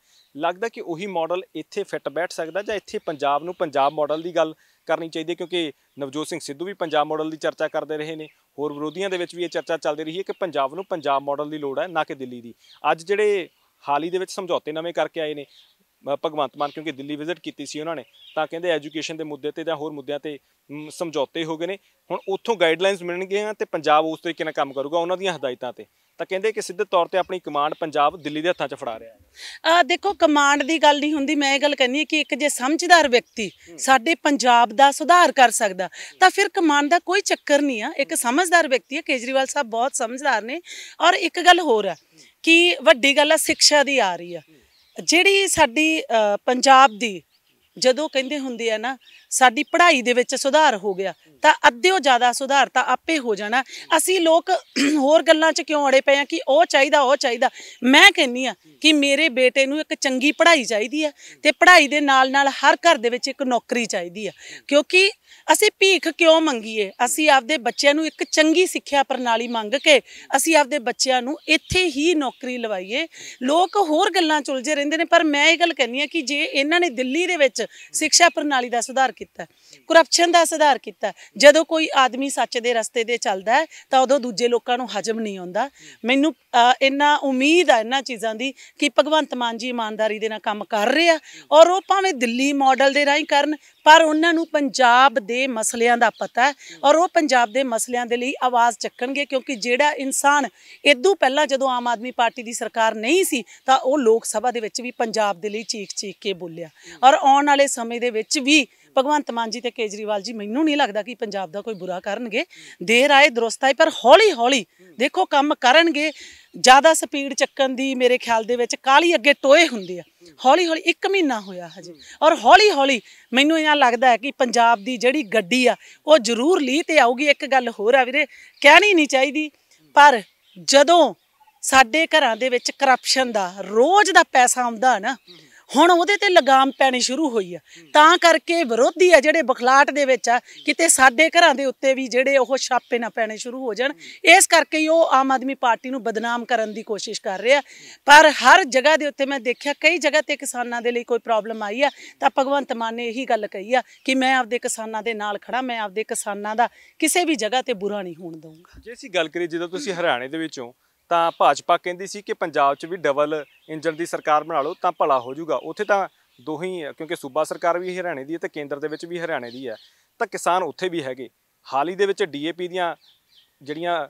ਲੱਗਦਾ ਕਿ ਉਹੀ ਮਾਡਲ ਇੱਥੇ ਫਿੱਟ ਬੈਠ ਸਕਦਾ ਜਾਂ ਇੱਥੇ ਪੰਜਾਬ ਨੂੰ ਪੰਜਾਬ ਮਾਡਲ ਦੀ ਗੱਲ ਕਰਨੀ ਚਾਹੀਦੀ ਹੈ ਕਿਉਂਕਿ ਨਵਜੋਤ ਸਿੰਘ ਸਿੱਧੂ ਵੀ ਪੰਜਾਬ ਮਾਡਲ ਦੀ ਚਰਚਾ ਕਰਦੇ ਰਹੇ ਨੇ ਹੋਰ ਵਿਰੋਧੀਆਂ ਦੇ ਵਿੱਚ ਵੀ ਇਹ ਚਰਚਾ ਚੱਲਦੀ ਰਹੀ ਹੈ ਕਿ ਪੰਜਾਬ ਨੂੰ ਪੰਜਾਬ ਮਾਡਲ ਦੀ ਲੋੜ ਹੈ ਨਾ ਕਿ ਦਿੱਲੀ ਦੀ ਅੱਜ ਜਿਹੜੇ ਹਾਲੀ ਦੇ ਵਿੱਚ ਸਮਝੌਤੇ ਨਵੇਂ ਕਰਕੇ ਆਏ ਨੇ ਭਗਵੰਤ ਮਾਨ ਕਿਉਂਕਿ ਦਿੱਲੀ ਵਿਜ਼ਿਟ ਕੀਤੀ ਸੀ ਉਹਨਾਂ ਨੇ ਤਾਂ ਕਹਿੰਦੇ ਐਜੂਕੇਸ਼ਨ ਦੇ ਮੁੱਦੇ ਤੇ ਜਾਂ ਹੋਰ ਮੁੱਦਿਆਂ ਤੇ ਸਮਝੌਤੇ ਹੋ ਗਏ ਨੇ ਹੁਣ ਉੱਥੋਂ ਗਾਈਡਲਾਈਨਸ ਮਿਲਣਗੀਆਂ ਤੇ ਪੰਜਾਬ ਉਸ ਤਰੀਕੇ ਨਾਲ ਕੰਮ ਕਰੂਗਾ ਉਹਨਾਂ ਦੀਆਂ ਹਦਾਇਤਾਂ ਤੇ ਤਾਂ ਕਹਿੰਦੇ ਕਿ ਸਿੱਧੇ ਤੌਰ ਤੇ ਆਪਣੀ ਕਮਾਂਡ ਪੰਜਾਬ ਦਿੱਲੀ ਦੇ ਹੱਥਾਂ 'ਚ ਫੜਾ ਰਿਹਾ ਹੈ ਆ ਦੇਖੋ ਕਮਾਂਡ ਦੀ ਗੱਲ ਨਹੀਂ ਹੁੰਦੀ ਮੈਂ ਇਹ ਗੱਲ ਹੈ ਕਿ ਇੱਕ ਜੇ ਸਮਝਦਾਰ ਵਿਅਕਤੀ ਸਾਡੇ ਪੰਜਾਬ ਦਾ ਸੁਧਾਰ ਕਰ ਸਕਦਾ ਤਾਂ ਫਿਰ ਕਮਾਂਡ ਦਾ ਕੋਈ ਚੱਕਰ ਨਹੀਂ ਆ ਇੱਕ ਸਮਝਦਾਰ ਵਿਅਕਤੀ ਹੈ ਕੇਜਰੀਵਾਲ ਸਾਹਿਬ ਬਹੁਤ ਸਮਝਦਾਰ ਨੇ ਔਰ ਇੱਕ ਗੱਲ ਹੋਰ ਹੈ ਕਿ ਵੱਡੀ ਗੱਲ ਆ ਸਿੱਖਿਆ ਦੀ ਆ ਰਹੀ ਆ ਜਿਹੜੀ ਸਾਡੀ ਪੰਜਾਬ ਦੀ ਜਦੋਂ ਕਹਿੰਦੇ ਹੁੰਦੇ ਆ ਨਾ ਸਾਡੀ ਪੜ੍ਹਾਈ ਦੇ ਵਿੱਚ ਸੁਧਾਰ ਹੋ ਗਿਆ ਤਾਂ ਅੱਧਿਓ ਜ਼ਿਆਦਾ ਸੁਧਾਰ ਤਾਂ ਆਪੇ ਹੋ ਜਾਣਾ ਅਸੀਂ ਲੋਕ ਹੋਰ ਗੱਲਾਂ 'ਚ ਕਿਉਂ ਅੜੇ ਪਏ ਆ ਕਿ ਉਹ ਚਾਹੀਦਾ ਉਹ ਚਾਹੀਦਾ ਮੈਂ ਕਹਿੰਨੀ ਆ ਕਿ ਮੇਰੇ ਬੇਟੇ ਨੂੰ ਇੱਕ ਚੰਗੀ ਪੜ੍ਹਾਈ ਚਾਹੀਦੀ ਆ ਤੇ ਪੜ੍ਹਾਈ ਦੇ ਨਾਲ-ਨਾਲ ਹਰ ਘਰ ਦੇ ਵਿੱਚ ਇੱਕ ਨੌਕਰੀ ਚਾਹੀਦੀ ਆ ਕਿਉਂਕਿ ਅਸੀਂ ਭੀਖ ਕਿਉਂ ਮੰਗੀਏ ਅਸੀਂ ਆਪਦੇ ਬੱਚਿਆਂ ਨੂੰ ਇੱਕ ਚੰਗੀ ਸਿੱਖਿਆ ਪ੍ਰਣਾਲੀ ਮੰਗ ਕੇ ਅਸੀਂ ਆਪਦੇ ਬੱਚਿਆਂ ਨੂੰ ਇੱਥੇ ਹੀ ਨੌਕਰੀ ਲਵਾਈਏ ਲੋਕ ਹੋਰ ਗੱਲਾਂ ਉਲਝੇ ਰਹਿੰਦੇ ਨੇ ਪਰ ਮੈਂ ਇਹ ਗੱਲ ਕਹਿੰਨੀ ਆ ਕਿ ਜੇ ਇਹਨਾਂ ਨੇ ਦਿੱਲੀ ਦੇ ਵਿੱਚ ਸਿੱਖਿਆ ਪ੍ਰਣਾਲੀ ਦਾ ਸੁਧਾਰ ਕੀਤਾ ਕਰਪਸ਼ਨ ਦਾ ਸੁਧਾਰ ਕੀਤਾ ਜਦੋਂ ਕੋਈ ਆਦਮੀ ਸੱਚ ਦੇ ਰਸਤੇ ਤੇ ਚੱਲਦਾ ਤਾਂ ਉਦੋਂ ਦੂਜੇ ਲੋਕਾਂ ਨੂੰ ਹਜਮ ਨਹੀਂ ਆਉਂਦਾ ਮੈਨੂੰ ਇੰਨਾ ਉਮੀਦ ਹੈ ਇਹਨਾਂ ਚੀਜ਼ਾਂ ਦੀ ਕਿ ਭਗਵੰਤ ਮਾਨ ਜੀ ਇਮਾਨਦਾਰੀ ਦੇ ਨਾਲ ਕੰਮ ਕਰ ਰਹੇ ਆ ਔਰ ਉਹ ਭਾਵੇਂ ਦਿੱਲੀ ਮਾਡਲ ਦੇ ਰਾਹੀਂ ਕਰਨ ਪਰ ਉਹਨਾਂ ਨੂੰ ਪੰਜਾਬ ਦੇ ਮਸਲਿਆਂ ਦਾ ਪਤਾ ਔਰ ਉਹ ਪੰਜਾਬ ਦੇ ਮਸਲਿਆਂ ਦੇ ਲਈ ਆਵਾਜ਼ ਚੱਕਣਗੇ ਕਿਉਂਕਿ ਜਿਹੜਾ ਇਨਸਾਨ ਇਦੋਂ ਪਹਿਲਾਂ ਜਦੋਂ ਆਮ ਆਦਮੀ ਪਾਰਟੀ ਦੀ ਸਰਕਾਰ ਨਹੀਂ ਸੀ ਤਾਂ ਉਹ ਲੋਕ ਸਭਾ ਦੇ ਵਿੱਚ ਵੀ ਪੰਜਾਬ ਦੇ ਲਈ ਚੀਖ ਚੀਖ ਕੇ ਬੋਲਿਆ ਔਰ ਆਉਣ ਵਾਲੇ ਸਮੇਂ ਦੇ ਵਿੱਚ ਵੀ ਭਗਵੰਤ ਮਾਨ ਜੀ ਤੇ ਕੇਜਰੀਵਾਲ ਜੀ ਮੈਨੂੰ ਨਹੀਂ ਲੱਗਦਾ ਕਿ ਪੰਜਾਬ ਦਾ ਕੋਈ ਬੁਰਾ ਕਰਨਗੇ ਦੇਰ ਆਏ ਦਰਸਤ ਆਏ ਪਰ ਹੌਲੀ ਹੌਲੀ ਦੇਖੋ ਕੰਮ ਕਰਨਗੇ ਜ਼ਿਆਦਾ ਸਪੀਡ ਚੱਕਣ ਦੀ ਮੇਰੇ ਖਿਆਲ ਦੇ ਵਿੱਚ ਕਾਲੀ ਅੱਗੇ ਟੋਏ ਹੁੰਦੇ ਆ ਹੌਲੀ ਹੌਲੀ 1 ਮਹੀਨਾ ਹੋਇਆ ਹਜੇ ਔਰ ਹੌਲੀ ਹੌਲੀ ਮੈਨੂੰ ਇਹ ਲੱਗਦਾ ਹੈ ਕਿ ਪੰਜਾਬ ਦੀ ਜਿਹੜੀ ਗੱਡੀ ਆ ਉਹ ਜ਼ਰੂਰ ਲੀ ਤੇ ਆਊਗੀ ਇੱਕ ਗੱਲ ਹੋਰ ਆ ਵੀਰੇ ਕਹਿਣੀ ਨਹੀਂ ਚਾਹੀਦੀ ਪਰ ਜਦੋਂ ਸਾਡੇ ਘਰਾਂ ਦੇ ਵਿੱਚ ਕਰਪਸ਼ਨ ਦਾ ਰੋਜ਼ ਦਾ ਪੈਸਾ ਆਉਂਦਾ ਨਾ ਹੁਣ ਉਹਦੇ ਤੇ ਲਗਾਮ ਪੈਣੀ ਸ਼ੁਰੂ ਹੋਈ ਆ ਤਾਂ ਕਰਕੇ ਵਿਰੋਧੀ ਆ ਜਿਹੜੇ ਬਖਲਾਟ ਦੇ ਵਿੱਚ ਆ ਕਿਤੇ ਸਾਡੇ ਘਰਾਂ ਦੇ ਉੱਤੇ ਵੀ ਜਿਹੜੇ ਉਹ ਛਾਪੇ ਨਾ ਪੈਣੇ ਸ਼ੁਰੂ ਹੋ ਜਾਣ ਇਸ ਕਰਕੇ ਹੀ ਉਹ ਆਮ ਆਦਮੀ ਪਾਰਟੀ ਨੂੰ ਬਦਨਾਮ ਕਰਨ ਦੀ ਕੋਸ਼ਿਸ਼ ਕਰ ਰਿਹਾ ਪਰ ਹਰ ਜਗ੍ਹਾ ਦੇ ਉੱਤੇ ਮੈਂ ਦੇਖਿਆ ਕਈ ਜਗ੍ਹਾ ਤੇ ਕਿਸਾਨਾਂ ਦੇ ਲਈ ਕੋਈ ਪ੍ਰੋਬਲਮ ਆਈ ਆ ਤਾਂ ਭਗਵੰਤ ਮਾਨ ਨੇ ਇਹੀ ਗੱਲ ਕਹੀ ਆ ਕਿ ਮੈਂ ਆਪਦੇ ਕਿਸਾਨਾਂ ਦੇ ਨਾਲ ਖੜਾ ਮੈਂ ਆਪਦੇ ਕਿਸਾਨਾਂ ਦਾ ਕਿਸੇ ਵੀ ਜਗ੍ਹਾ ਤੇ ਬੁਰਾ ਨਹੀਂ ਹੋਣ ਦਊਂਗਾ ਜੇ ਅਸੀਂ ਗੱਲ ਕਰੀਏ ਜਦੋਂ ਤੁਸੀਂ ਹਰਿਆਣੇ ਦੇ ਵਿੱਚੋਂ ਤਾਂ ਭਾਜਪਾ ਕਹਿੰਦੀ ਸੀ ਕਿ ਪੰਜਾਬ 'ਚ ਵੀ ਡਬਲ ਇੰਜਨ ਦੀ ਸਰਕਾਰ ਬਣਾ ਲਓ ਤਾਂ ਭਲਾ ਹੋ ਜਾਊਗਾ ਉੱਥੇ ਤਾਂ ਦੋਹੀ ਕਿਉਂਕਿ ਸੂਬਾ ਸਰਕਾਰ ਵੀ ਹਰਿਆਣੇ ਦੀ ਹੈ ਤੇ ਕੇਂਦਰ ਦੇ ਵਿੱਚ ਵੀ ਹਰਿਆਣੇ ਦੀ ਹੈ ਤਾਂ ਕਿਸਾਨ ਉੱਥੇ ਵੀ ਹੈਗੇ ਹਾਲ ਹੀ ਦੇ ਵਿੱਚ ਡੀਏਪੀ ਦੀਆਂ ਜਿਹੜੀਆਂ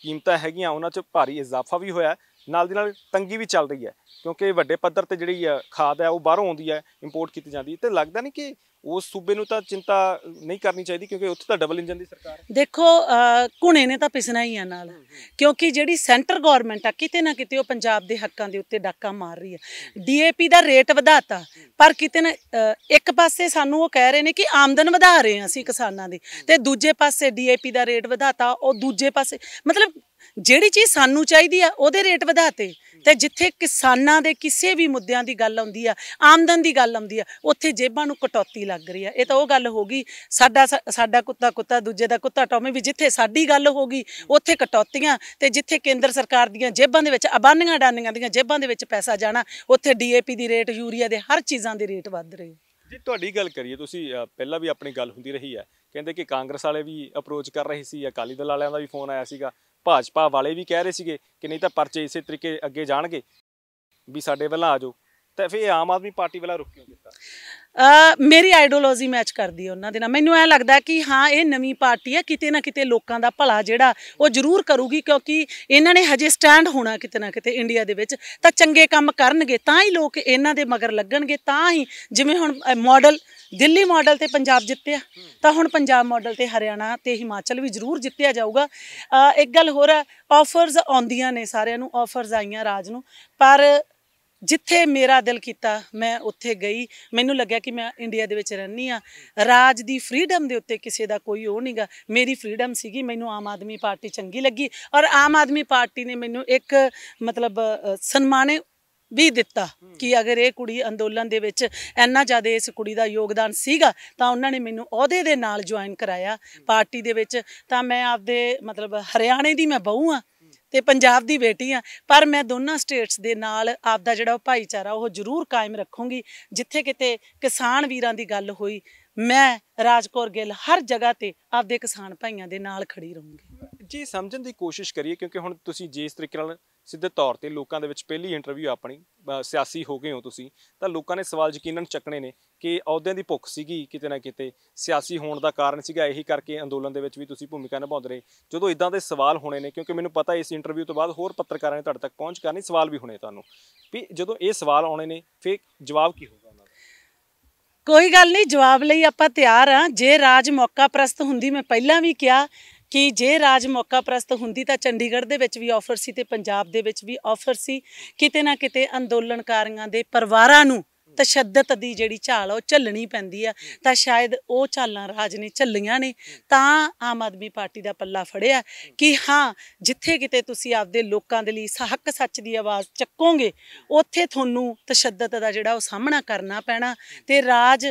ਕੀਮਤਾਂ ਹੈਗੀਆਂ ਉਹਨਾਂ 'ਚ ਭਾਰੀ ਇਜ਼ਾਫਾ ਵੀ ਹੋਇਆ ਨਾਲ ਦੀ ਨਾਲ ਤੰਗੀ ਵੀ ਚੱਲ ਰਹੀ ਹੈ ਕਿਉਂਕਿ ਵੱਡੇ ਪੱਧਰ ਤੇ ਜਿਹੜੀ ਖਾਦ ਹੈ ਉਹ ਬਾਹਰੋਂ ਆਉਂਦੀ ਹੈ ਇੰਪੋਰਟ ਕੀਤੀ ਜਾਂਦੀ ਤੇ ਲੱਗਦਾ ਨਹੀਂ ਕਿ ਉਸ ਸੂਬੇ ਨੂੰ ਤਾਂ ਚਿੰਤਾ ਨਹੀਂ ਕਰਨੀ ਚਾਹੀਦੀ ਕਿਉਂਕਿ ਉੱਥੇ ਤਾਂ ਡਬਲ ਇੰਜਨ ਦੀ ਸਰਕਾਰ ਹੈ ਦੇਖੋ ਘੁਣੇ ਨੇ ਤਾਂ ਪਿਸਣਾ ਹੀ ਆ ਨਾਲ ਕਿਉਂਕਿ ਜਿਹੜੀ ਸੈਂਟਰ ਗਵਰਨਮੈਂਟ ਆ ਕਿਤੇ ਨਾ ਕਿਤੇ ਉਹ ਪੰਜਾਬ ਦੇ ਹੱਕਾਂ ਦੇ ਉੱਤੇ ਡਾਕਾ ਮਾਰ ਰਹੀ ਆ ਡੀਏਪੀ ਦਾ ਰੇਟ ਵਧਾਤਾ ਪਰ ਕਿਤੇ ਨਾ ਇੱਕ ਪਾਸੇ ਸਾਨੂੰ ਉਹ ਕਹਿ ਰਹੇ ਨੇ ਕਿ ਆਮਦਨ ਵਧਾ ਰਹੇ ਆ ਅਸੀਂ ਕਿਸਾਨਾਂ ਦੀ ਤੇ ਦੂਜੇ ਪਾਸੇ ਡੀਏਪੀ ਦਾ ਰੇਟ ਵਧਾਤਾ ਉਹ ਦੂਜੇ ਪਾਸੇ ਮਤਲਬ ਜਿਹੜੀ ਚੀਜ਼ ਸਾਨੂੰ ਚਾਹੀਦੀ ਆ ਉਹਦੇ ਰੇਟ ਵਧਾਤੇ ਤੇ ਜਿੱਥੇ ਕਿਸਾਨਾਂ ਦੇ ਕਿਸੇ ਵੀ ਮੁੱਦਿਆਂ ਦੀ ਗੱਲ ਆਉਂਦੀ ਆ ਆਮਦਨ ਦੀ ਗੱਲ ਆਉਂਦੀ ਆ ਉੱਥੇ ਜੇਬਾਂ ਨੂੰ ਕਟੌਤੀ ਲੱਗ ਰਹੀ ਆ ਇਹ ਤਾਂ ਉਹ ਗੱਲ ਹੋ ਗਈ ਸਾਡਾ ਸਾਡਾ ਕੁੱਤਾ ਕੁੱਤਾ ਦੂਜੇ ਦਾ ਕੁੱਤਾ ਟੌਮੀ ਵੀ ਜਿੱਥੇ ਸਾਡੀ ਗੱਲ ਹੋ ਗਈ ਉੱਥੇ ਕਟੌਤੀਆਂ ਤੇ ਜਿੱਥੇ ਕੇਂਦਰ ਸਰਕਾਰ ਦੀਆਂ ਜੇਬਾਂ ਦੇ ਵਿੱਚ ਅਬਾਨੀਆਂ ਡਾਨੀਆਂ ਦੀਆਂ ਜੇਬਾਂ ਦੇ ਵਿੱਚ ਪੈਸਾ ਜਾਣਾ ਉੱਥੇ ਡੀਏਪੀ ਦੀ ਰੇਟ ਯੂਰੀਆ ਦੇ ਹਰ ਚੀਜ਼ਾਂ ਦੇ ਰੇਟ ਵੱਧ ਰਹੇ ਜੇ ਤੁਹਾਡੀ ਗੱਲ ਕਰੀਏ ਤੁਸੀਂ ਪਹਿਲਾਂ ਵੀ ਆਪਣੀ ਗੱਲ ਹੁੰਦੀ ਰਹੀ ਹੈ ਕਹਿੰਦੇ ਕਿ ਕਾਂਗਰਸ ਵਾਲੇ ਵੀ ਅਪਰੋਚ ਕਰ ਰਹੇ ਸੀ ਅਕਾਲੀ ਦਲ ਵਾਲਿਆਂ ਦਾ ਵੀ ਫੋਨ ਆਇਆ ਸੀਗਾ ਭਾਜਪਾ ਵਾਲੇ ਵੀ ਕਹਿ ਰਹੇ ਸੀਗੇ ਕਿ ਨਹੀਂ ਤਾਂ ਪਰਚੇ ਇਸੇ ਤਰੀਕੇ ਅੱਗੇ ਜਾਣਗੇ ਵੀ ਸਾਡੇ ਵੱਲ ਆ ਜਾਓ ਤਾਂ ਫਿਰ ਆਮ ਆਦਮੀ ਪਾਰਟੀ ਵਾਲਾ ਰੁਕ ਕਿਉਂ ਕੀਤਾ ਮੇਰੀ ਆਈਡੀਓਲੋਜੀ ਮੈਚ ਕਰਦੀ ਹੈ ਉਹਨਾਂ ਦੇ ਨਾਲ ਮੈਨੂੰ ਐ ਲੱਗਦਾ ਕਿ ਹਾਂ ਇਹ ਨਵੀਂ ਪਾਰਟੀ ਹੈ ਕਿਤੇ ਨਾ ਕਿਤੇ ਲੋਕਾਂ ਦਾ ਭਲਾ ਜਿਹੜਾ ਉਹ ਜ਼ਰੂਰ ਕਰੂਗੀ ਕਿਉਂਕਿ ਇਹਨਾਂ ਨੇ ਹਜੇ ਸਟੈਂਡ ਹੋਣਾ ਕਿਤੇ ਨਾ ਕਿਤੇ ਇੰਡੀਆ ਦੇ ਵਿੱਚ ਤਾਂ ਚੰਗੇ ਕੰਮ ਕਰਨਗੇ ਤਾਂ ਹੀ ਲੋਕ ਇਹਨਾਂ ਦੇ ਮਗਰ ਲੱਗਣਗੇ ਤਾਂ ਹੀ ਜਿਵੇਂ ਹੁਣ ਮਾਡਲ ਦਿੱਲੀ ਮਾਡਲ ਤੇ ਪੰਜਾਬ ਜਿੱਤਿਆ ਤਾਂ ਹੁਣ ਪੰਜਾਬ ਮਾਡਲ ਤੇ ਹਰਿਆਣਾ ਤੇ ਹਿਮਾਚਲ ਵੀ ਜ਼ਰੂਰ ਜਿੱਤਿਆ ਜਾਊਗਾ ਇੱਕ ਗੱਲ ਹੋਰ ਹੈ ਆਫਰਸ ਆਉਂਦੀਆਂ ਨੇ ਸਾਰਿਆਂ ਨੂੰ ਆਫਰਸ ਆਈਆਂ ਰਾਜ ਨੂੰ ਪਰ ਜਿੱਥੇ ਮੇਰਾ ਦਿਲ ਕੀਤਾ ਮੈਂ ਉੱਥੇ ਗਈ ਮੈਨੂੰ ਲੱਗਿਆ ਕਿ ਮੈਂ ਇੰਡੀਆ ਦੇ ਵਿੱਚ ਰਹਿਣੀ ਆ ਰਾਜ ਦੀ ਫ੍ਰੀडम ਦੇ ਉੱਤੇ ਕਿਸੇ ਦਾ ਕੋਈ ਉਹ ਨਹੀਂਗਾ ਮੇਰੀ ਫ੍ਰੀडम ਸੀਗੀ ਮੈਨੂੰ ਆਮ ਆਦਮੀ ਪਾਰਟੀ ਚੰਗੀ ਲੱਗੀ ਔਰ ਆਮ ਆਦਮੀ ਪਾਰਟੀ ਨੇ ਮੈਨੂੰ ਇੱਕ ਮਤਲਬ ਸਨਮਾਨੇ ਵੀ ਦਿੱਤਾ ਕਿ ਅਗਰ ਇਹ ਕੁੜੀ ਅੰਦੋਲਨ ਦੇ ਵਿੱਚ ਇੰਨਾ ਜ਼ਿਆਦਾ ਇਸ ਕੁੜੀ ਦਾ ਯੋਗਦਾਨ ਸੀਗਾ ਤਾਂ ਉਹਨਾਂ ਨੇ ਮੈਨੂੰ ਅਹੁਦੇ ਦੇ ਨਾਲ ਜੁਆਇਨ ਕਰਾਇਆ ਪਾਰਟੀ ਦੇ ਵਿੱਚ ਤਾਂ ਮੈਂ ਆਪਦੇ ਮਤਲਬ ਹਰਿਆਣੇ ਦੀ ਮੈਂ ਬਹੂ ਆ ਤੇ ਪੰਜਾਬ ਦੀ ਬੇਟੀ ਆ ਪਰ ਮੈਂ ਦੋਨਾਂ ਸਟੇਟਸ ਦੇ ਨਾਲ ਆਪਦਾ ਜਿਹੜਾ ਉਹ ਭਾਈਚਾਰਾ ਉਹ ਜ਼ਰੂਰ ਕਾਇਮ ਰੱਖੂੰਗੀ ਜਿੱਥੇ ਕਿਤੇ ਕਿਸਾਨ ਵੀਰਾਂ ਦੀ ਗੱਲ ਹੋਈ ਮੈਂ ਰਾਜਕੌਰ ਗਿੱਲ ਹਰ ਜਗ੍ਹਾ ਤੇ ਆਪਦੇ ਕਿਸਾਨ ਭਾਈਆਂ ਦੇ ਨਾਲ ਖੜੀ ਰਹੂੰਗੀ ਜੀ ਸਮਝਣ ਦੀ ਕੋਸ਼ਿਸ਼ ਕਰੀਏ ਕਿਉਂਕਿ ਹੁਣ ਤੁਸੀਂ ਜਿਸ ਤਰੀਕੇ ਨਾਲ ਸਿੱਧੇ ਤੌਰ ਤੇ ਲੋਕਾਂ ਦੇ ਵਿੱਚ ਪਹਿਲੀ ਇੰਟਰਵਿਊ ਆਪਣੀ ਸਿਆਸੀ ਹੋ ਗਏ ਹੋ ਤੁਸੀਂ ਤਾਂ ਲੋਕਾਂ ਨੇ ਸਵਾਲ ਯਕੀਨਨ ਚੱਕਣੇ ਨੇ ਕਿ ਅਹੁਦਿਆਂ ਦੀ ਭੁੱਖ ਸੀਗੀ ਕਿਤੇ ਨਾ ਕਿਤੇ ਸਿਆਸੀ ਹੋਣ ਦਾ ਕਾਰਨ ਸੀਗਾ ਇਹੀ ਕਰਕੇ ਅੰਦੋਲਨ ਦੇ ਵਿੱਚ ਵੀ ਤੁਸੀਂ ਭੂਮਿਕਾ ਨਿਭਾਉਂਦੇ ਰਹੇ ਜਦੋਂ ਇਦਾਂ ਦੇ ਸਵਾਲ ਹੋਣੇ ਨੇ ਕਿਉਂਕਿ ਮੈਨੂੰ ਪਤਾ ਇਸ ਇੰਟਰਵਿਊ ਤੋਂ ਬਾਅਦ ਹੋਰ ਪੱਤਰਕਾਰਾਂ ਨੇ ਤੁਹਾਡੇ ਤੱਕ ਪਹੁੰਚ ਕਰਨੀ ਸਵਾਲ ਵੀ ਹੋਣੇ ਤੁਹਾਨੂੰ ਵੀ ਜਦੋਂ ਇਹ ਸਵਾਲ ਆਉਣੇ ਨੇ ਫੇਰ ਜਵਾਬ ਕੀ ਹੋਊਗਾ ਉਹਨਾਂ ਦਾ ਕੋਈ ਗੱਲ ਨਹੀਂ ਜਵਾਬ ਲਈ ਆਪਾਂ ਤਿਆਰ ਆ ਜੇ ਰਾਜ ਮੌਕਾ ਪ੍ਰਸਤ ਹੁੰਦੀ ਮੈਂ ਪਹਿਲਾਂ ਵੀ ਕਿਹਾ ਕਿ ਜੇ ਰਾਜ ਮੌਕਾ ਪ੍ਰਸਤ ਹੁੰਦੀ ਤਾਂ ਚੰਡੀਗੜ੍ਹ ਦੇ ਵਿੱਚ ਵੀ ਆਫਰ ਸੀ ਤੇ ਪੰਜਾਬ ਦੇ ਵਿੱਚ ਵੀ ਆਫਰ ਸੀ ਕਿਤੇ ਨਾ ਕਿਤੇ ਅੰਦੋਲਨਕਾਰੀਆਂ ਦੇ ਪਰਿਵਾਰਾਂ ਨੂੰ ਤਸ਼ੱਦਦ ਦੀ ਜਿਹੜੀ ਝਾਲ ਉਹ ਝੱਲਣੀ ਪੈਂਦੀ ਆ ਤਾਂ ਸ਼ਾਇਦ ਉਹ ਝਾਲਾਂ ਰਾਜ ਨੇ ਝੱਲੀਆਂ ਨੇ ਤਾਂ ਆਮ ਆਦਮੀ ਪਾਰਟੀ ਦਾ ਪੱਲਾ ਫੜਿਆ ਕਿ ਹਾਂ ਜਿੱਥੇ ਕਿਤੇ ਤੁਸੀਂ ਆਪਦੇ ਲੋਕਾਂ ਦੇ ਲਈ ਹੱਕ ਸੱਚ ਦੀ ਆਵਾਜ਼ ਚੱਕੋਗੇ ਉੱਥੇ ਤੁਹਾਨੂੰ ਤਸ਼ੱਦਦ ਦਾ ਜਿਹੜਾ ਉਹ ਸਾਹਮਣਾ ਕਰਨਾ ਪੈਣਾ ਤੇ ਰਾਜ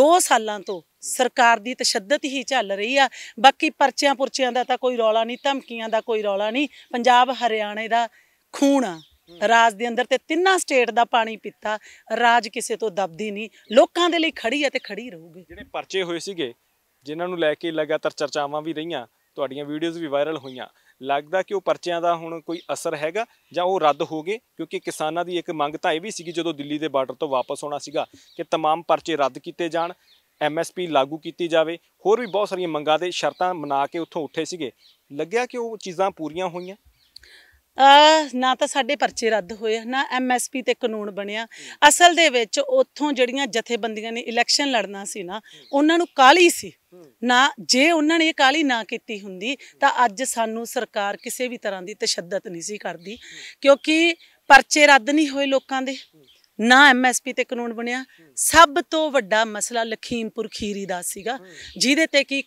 2 ਸਾਲਾਂ ਤੋਂ ਸਰਕਾਰ ਦੀ ਤਸ਼ੱਦਦ ਹੀ ਚੱਲ ਰਹੀ ਆ ਬਾਕੀ ਪਰਚਿਆਂ ਪੁਰਚਿਆਂ ਦਾ ਤਾਂ ਕੋਈ ਰੌਲਾ ਨਹੀਂ ਧਮਕੀਆਂ ਦਾ ਕੋਈ ਰੌਲਾ ਨਹੀਂ ਪੰਜਾਬ ਹਰਿਆਣੇ ਦਾ ਖੂਨ ਆ ਰਾਜ ਦੇ ਅੰਦਰ ਤੇ ਤਿੰਨਾਂ ਸਟੇਟ ਦਾ ਪਾਣੀ ਪੀਤਾ ਰਾਜ ਕਿਸੇ ਤੋਂ ਦਬਦੀ ਨਹੀਂ ਲੋਕਾਂ ਦੇ ਲਈ ਖੜੀ ਹੈ ਤੇ ਖੜੀ ਰਹੂਗੀ ਜਿਹੜੇ ਪਰਚੇ ਹੋਏ ਸੀਗੇ ਜਿਨ੍ਹਾਂ ਨੂੰ ਲੈ ਕੇ ਲਗਾਤਾਰ ਚਰਚਾਵਾਂ ਵੀ ਰਹੀਆਂ ਤੁਹਾਡੀਆਂ ਵੀਡੀਓਜ਼ ਵੀ ਵਾਇਰਲ ਹੋਈਆਂ ਲੱਗਦਾ ਕਿ ਉਹ ਪਰਚਿਆਂ ਦਾ ਹੁਣ ਕੋਈ ਅਸਰ ਹੈਗਾ ਜਾਂ ਉਹ ਰੱਦ ਹੋ ਗਏ ਕਿਉਂਕਿ ਕਿਸਾਨਾਂ ਦੀ ਇੱਕ ਮੰਗ ਤਾਂ ਇਹ ਵੀ ਸੀਗੀ ਜਦੋਂ ਦਿੱਲੀ ਦੇ ਬਾਰਡਰ ਤੋਂ ਵਾਪਸ ਆਉਣਾ ਸੀਗਾ ਕਿ तमाम ਪਰਚੇ ਰੱਦ ਕੀਤੇ ਜਾਣ ਐਮਐਸਪੀ ਲਾਗੂ ਕੀਤੀ ਜਾਵੇ ਹੋਰ ਵੀ ਬਹੁਤ ਸਾਰੀਆਂ ਮੰਗਾਂ ਦੇ ਸ਼ਰਤਾਂ ਮਨਾ ਕੇ ਉੱਥੋਂ ਉੱਠੇ ਸੀਗੇ ਲੱਗਿਆ ਕਿ ਉਹ ਚੀਜ਼ਾਂ ਪੂਰੀਆਂ ਹੋਈਆਂ ਨਾ ਤਾਂ ਸਾਡੇ ਪਰਚੇ ਰੱਦ ਹੋਏ ਨਾ ਐਮਐਸਪੀ ਤੇ ਕਾਨੂੰਨ ਬਣਿਆ ਅਸਲ ਦੇ ਵਿੱਚ ਉੱਥੋਂ ਜਿਹੜੀਆਂ ਜਥੇਬੰਦੀਆਂ ਨੇ ਇਲੈਕਸ਼ਨ ਲੜਨਾ ਸੀ ਨਾ ਉਹਨਾਂ ਨੂੰ ਕਾਲੀ ਸੀ ਨਾ ਜੇ ਉਹਨਾਂ ਨੇ ਇਹ ਕਾਲੀ ਨਾ ਕੀਤੀ ਹੁੰਦੀ ਤਾਂ ਅੱਜ ਸਾਨੂੰ ਸਰਕਾਰ ਕਿਸੇ ਵੀ ਤਰ੍ਹਾਂ ਦੀ ਤਸ਼ੱਦਦ ਨਹੀਂ ਸੀ ਕਰਦੀ ਕਿਉਂਕਿ ਪਰਚੇ ਰੱਦ ਨਹੀਂ ਹੋਏ ਲੋਕਾਂ ਦੇ ਨਾ ਐਮਐਸਪੀ ਤੇ ਕਾਨੂੰਨ ਬਣਿਆ ਸਭ ਤੋਂ ਵੱਡਾ ਮਸਲਾ ਲਖੀਮਪੁਰ ਖੀਰੀ ਦਾ ਸੀਗਾ ਜਿਹਦੇ ਤੇ ਕਿ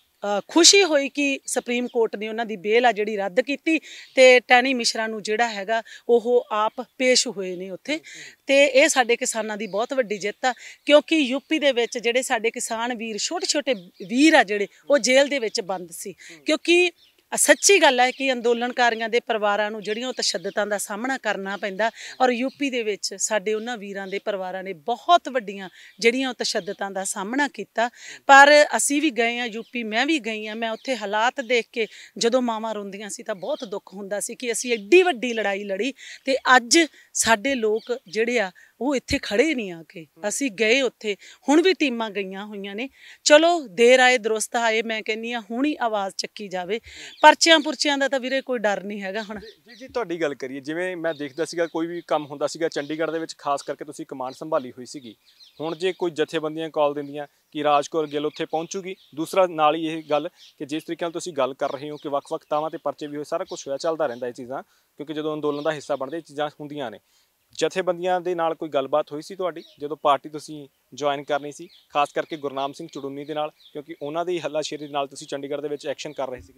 ਖੁਸ਼ੀ ਹੋਈ ਕਿ ਸੁਪਰੀਮ ਕੋਰਟ ਨੇ ਉਹਨਾਂ ਦੀ ਬੇਲ ਆ ਜਿਹੜੀ ਰੱਦ ਕੀਤੀ ਤੇ ਟੈਨੀ ਮਿਸ਼ਰਾ ਨੂੰ ਜਿਹੜਾ ਹੈਗਾ ਉਹ ਆਪ ਪੇਸ਼ ਹੋਏ ਨੇ ਉੱਥੇ ਤੇ ਇਹ ਸਾਡੇ ਕਿਸਾਨਾਂ ਦੀ ਬਹੁਤ ਵੱਡੀ ਜਿੱਤ ਆ ਕਿਉਂਕਿ ਯੂਪੀ ਦੇ ਵਿੱਚ ਜਿਹੜੇ ਸਾਡੇ ਕਿਸਾਨ ਵੀਰ ਛੋਟੇ ਛੋਟੇ ਵੀਰ ਆ ਜਿਹੜੇ ਉਹ ਜੇਲ੍ਹ ਦੇ ਵਿੱਚ ਬੰਦ ਸੀ ਕਿਉਂਕਿ ਸੱਚੀ ਗੱਲ ਹੈ ਕਿ ਅੰਦੋਲਨਕਾਰੀਆਂ ਦੇ ਪਰਿਵਾਰਾਂ ਨੂੰ ਜਿਹੜੀਆਂ ਤਸ਼ੱਦਦਾਂ ਦਾ ਸਾਹਮਣਾ ਕਰਨਾ ਪੈਂਦਾ ਔਰ ਯੂਪੀ ਦੇ ਵਿੱਚ ਸਾਡੇ ਉਹਨਾਂ ਵੀਰਾਂ ਦੇ ਪਰਿਵਾਰਾਂ ਨੇ ਬਹੁਤ ਵੱਡੀਆਂ ਜਿਹੜੀਆਂ ਤਸ਼ੱਦਦਾਂ ਦਾ ਸਾਹਮਣਾ ਕੀਤਾ ਪਰ ਅਸੀਂ ਵੀ ਗਏ ਹਾਂ ਯੂਪੀ ਮੈਂ ਵੀ ਗਈ ਹਾਂ ਮੈਂ ਉੱਥੇ ਹਾਲਾਤ ਦੇਖ ਕੇ ਜਦੋਂ ਮਾਵਾਂ ਰੋਂਦੀਆਂ ਸੀ ਤਾਂ ਬਹੁਤ ਦੁੱਖ ਹੁੰਦਾ ਸੀ ਕਿ ਅਸੀਂ ਐਡੀ ਵੱਡੀ ਲੜਾਈ ਲੜੀ ਤੇ ਅੱਜ ਸਾਡੇ ਲੋਕ ਜਿਹੜੇ ਆ ਉਹ ਇੱਥੇ ਖੜੇ ਨਹੀਂ ਆ ਕੇ ਅਸੀਂ ਗਏ ਉੱਥੇ ਹੁਣ ਵੀ ਟੀਮਾਂ ਗਈਆਂ ਹੋਈਆਂ ਨੇ ਚਲੋ ਦੇਰ ਆਏ ਦਰੁਸਤ ਆਏ ਮੈਂ ਕਹਿੰਨੀ ਆ ਹੁਣੀ ਆਵਾਜ਼ ਚੱਕੀ ਜਾਵੇ ਪਰਚਿਆਂ ਪੁਰਚਿਆਂ ਦਾ ਤਾਂ ਵੀਰੇ ਕੋਈ ਡਰ ਨਹੀਂ ਹੈਗਾ ਹੁਣ ਜੀ ਜੀ ਤੁਹਾਡੀ ਗੱਲ ਕਰੀਏ ਜਿਵੇਂ ਮੈਂ ਦੇਖਦਾ ਸੀਗਾ ਕੋਈ ਵੀ ਕੰਮ ਹੁੰਦਾ ਸੀਗਾ ਚੰਡੀਗੜ੍ਹ ਦੇ ਵਿੱਚ ਖਾਸ ਕਰਕੇ ਤੁਸੀਂ ਕਮਾਂਡ ਸੰਭਾਲੀ ਹੋਈ ਸੀਗੀ ਹੁਣ ਜੇ ਕੋਈ ਜਥੇਬੰਦੀਆਂ ਕਾਲ ਦਿੰਦੀਆਂ ਕਿ ਰਾਜਕੌਰ ਗਿੱਲ ਉੱਥੇ ਪਹੁੰਚੂਗੀ ਦੂਸਰਾ ਨਾਲ ਹੀ ਇਹ ਗੱਲ ਕਿ ਜਿਸ ਤਰੀਕੇ ਨਾਲ ਤੁਸੀਂ ਗੱਲ ਕਰ ਰਹੇ ਹੋ ਕਿ ਵੱਖ-ਵੱਖ ਤਾਵਾਂ ਤੇ ਪਰਚੇ ਵੀ ਹੋਏ ਸਾਰਾ ਕੁਝ ਹੋਇਆ ਚੱਲਦਾ ਰਹਿੰਦਾ ਇਹ ਚੀਜ਼ਾਂ ਕਿਉਂਕਿ ਜਦੋਂ ਅੰਦੋਲਨ ਦਾ ਹਿੱਸਾ ਬਣਦੇ ਇਹ ਚੀਜ਼ਾਂ ਹੁੰਦੀਆਂ ਨੇ ਜਥੇਬੰਦੀਆਂ ਦੇ ਨਾਲ ਕੋਈ ਗੱਲਬਾਤ ਹੋਈ ਸੀ ਤੁਹਾਡੀ ਜਦੋਂ ਪਾਰਟੀ ਤੁਸੀਂ ਜੁਆਇਨ ਕਰਨੀ ਸੀ ਖਾਸ ਕਰਕੇ ਗੁਰਨਾਮ ਸਿੰਘ ਚੜੁੰਨੀ ਦੇ ਨਾਲ ਕਿਉਂਕਿ ਉਹਨਾਂ ਦੀ ਹੱਲਾਸ਼ੇਰੀ ਨਾਲ ਤੁਸੀਂ ਚੰਡੀਗੜ੍ਹ ਦੇ ਵਿੱਚ ਐਕਸ਼ਨ ਕਰ ਰਹੇ ਸੀ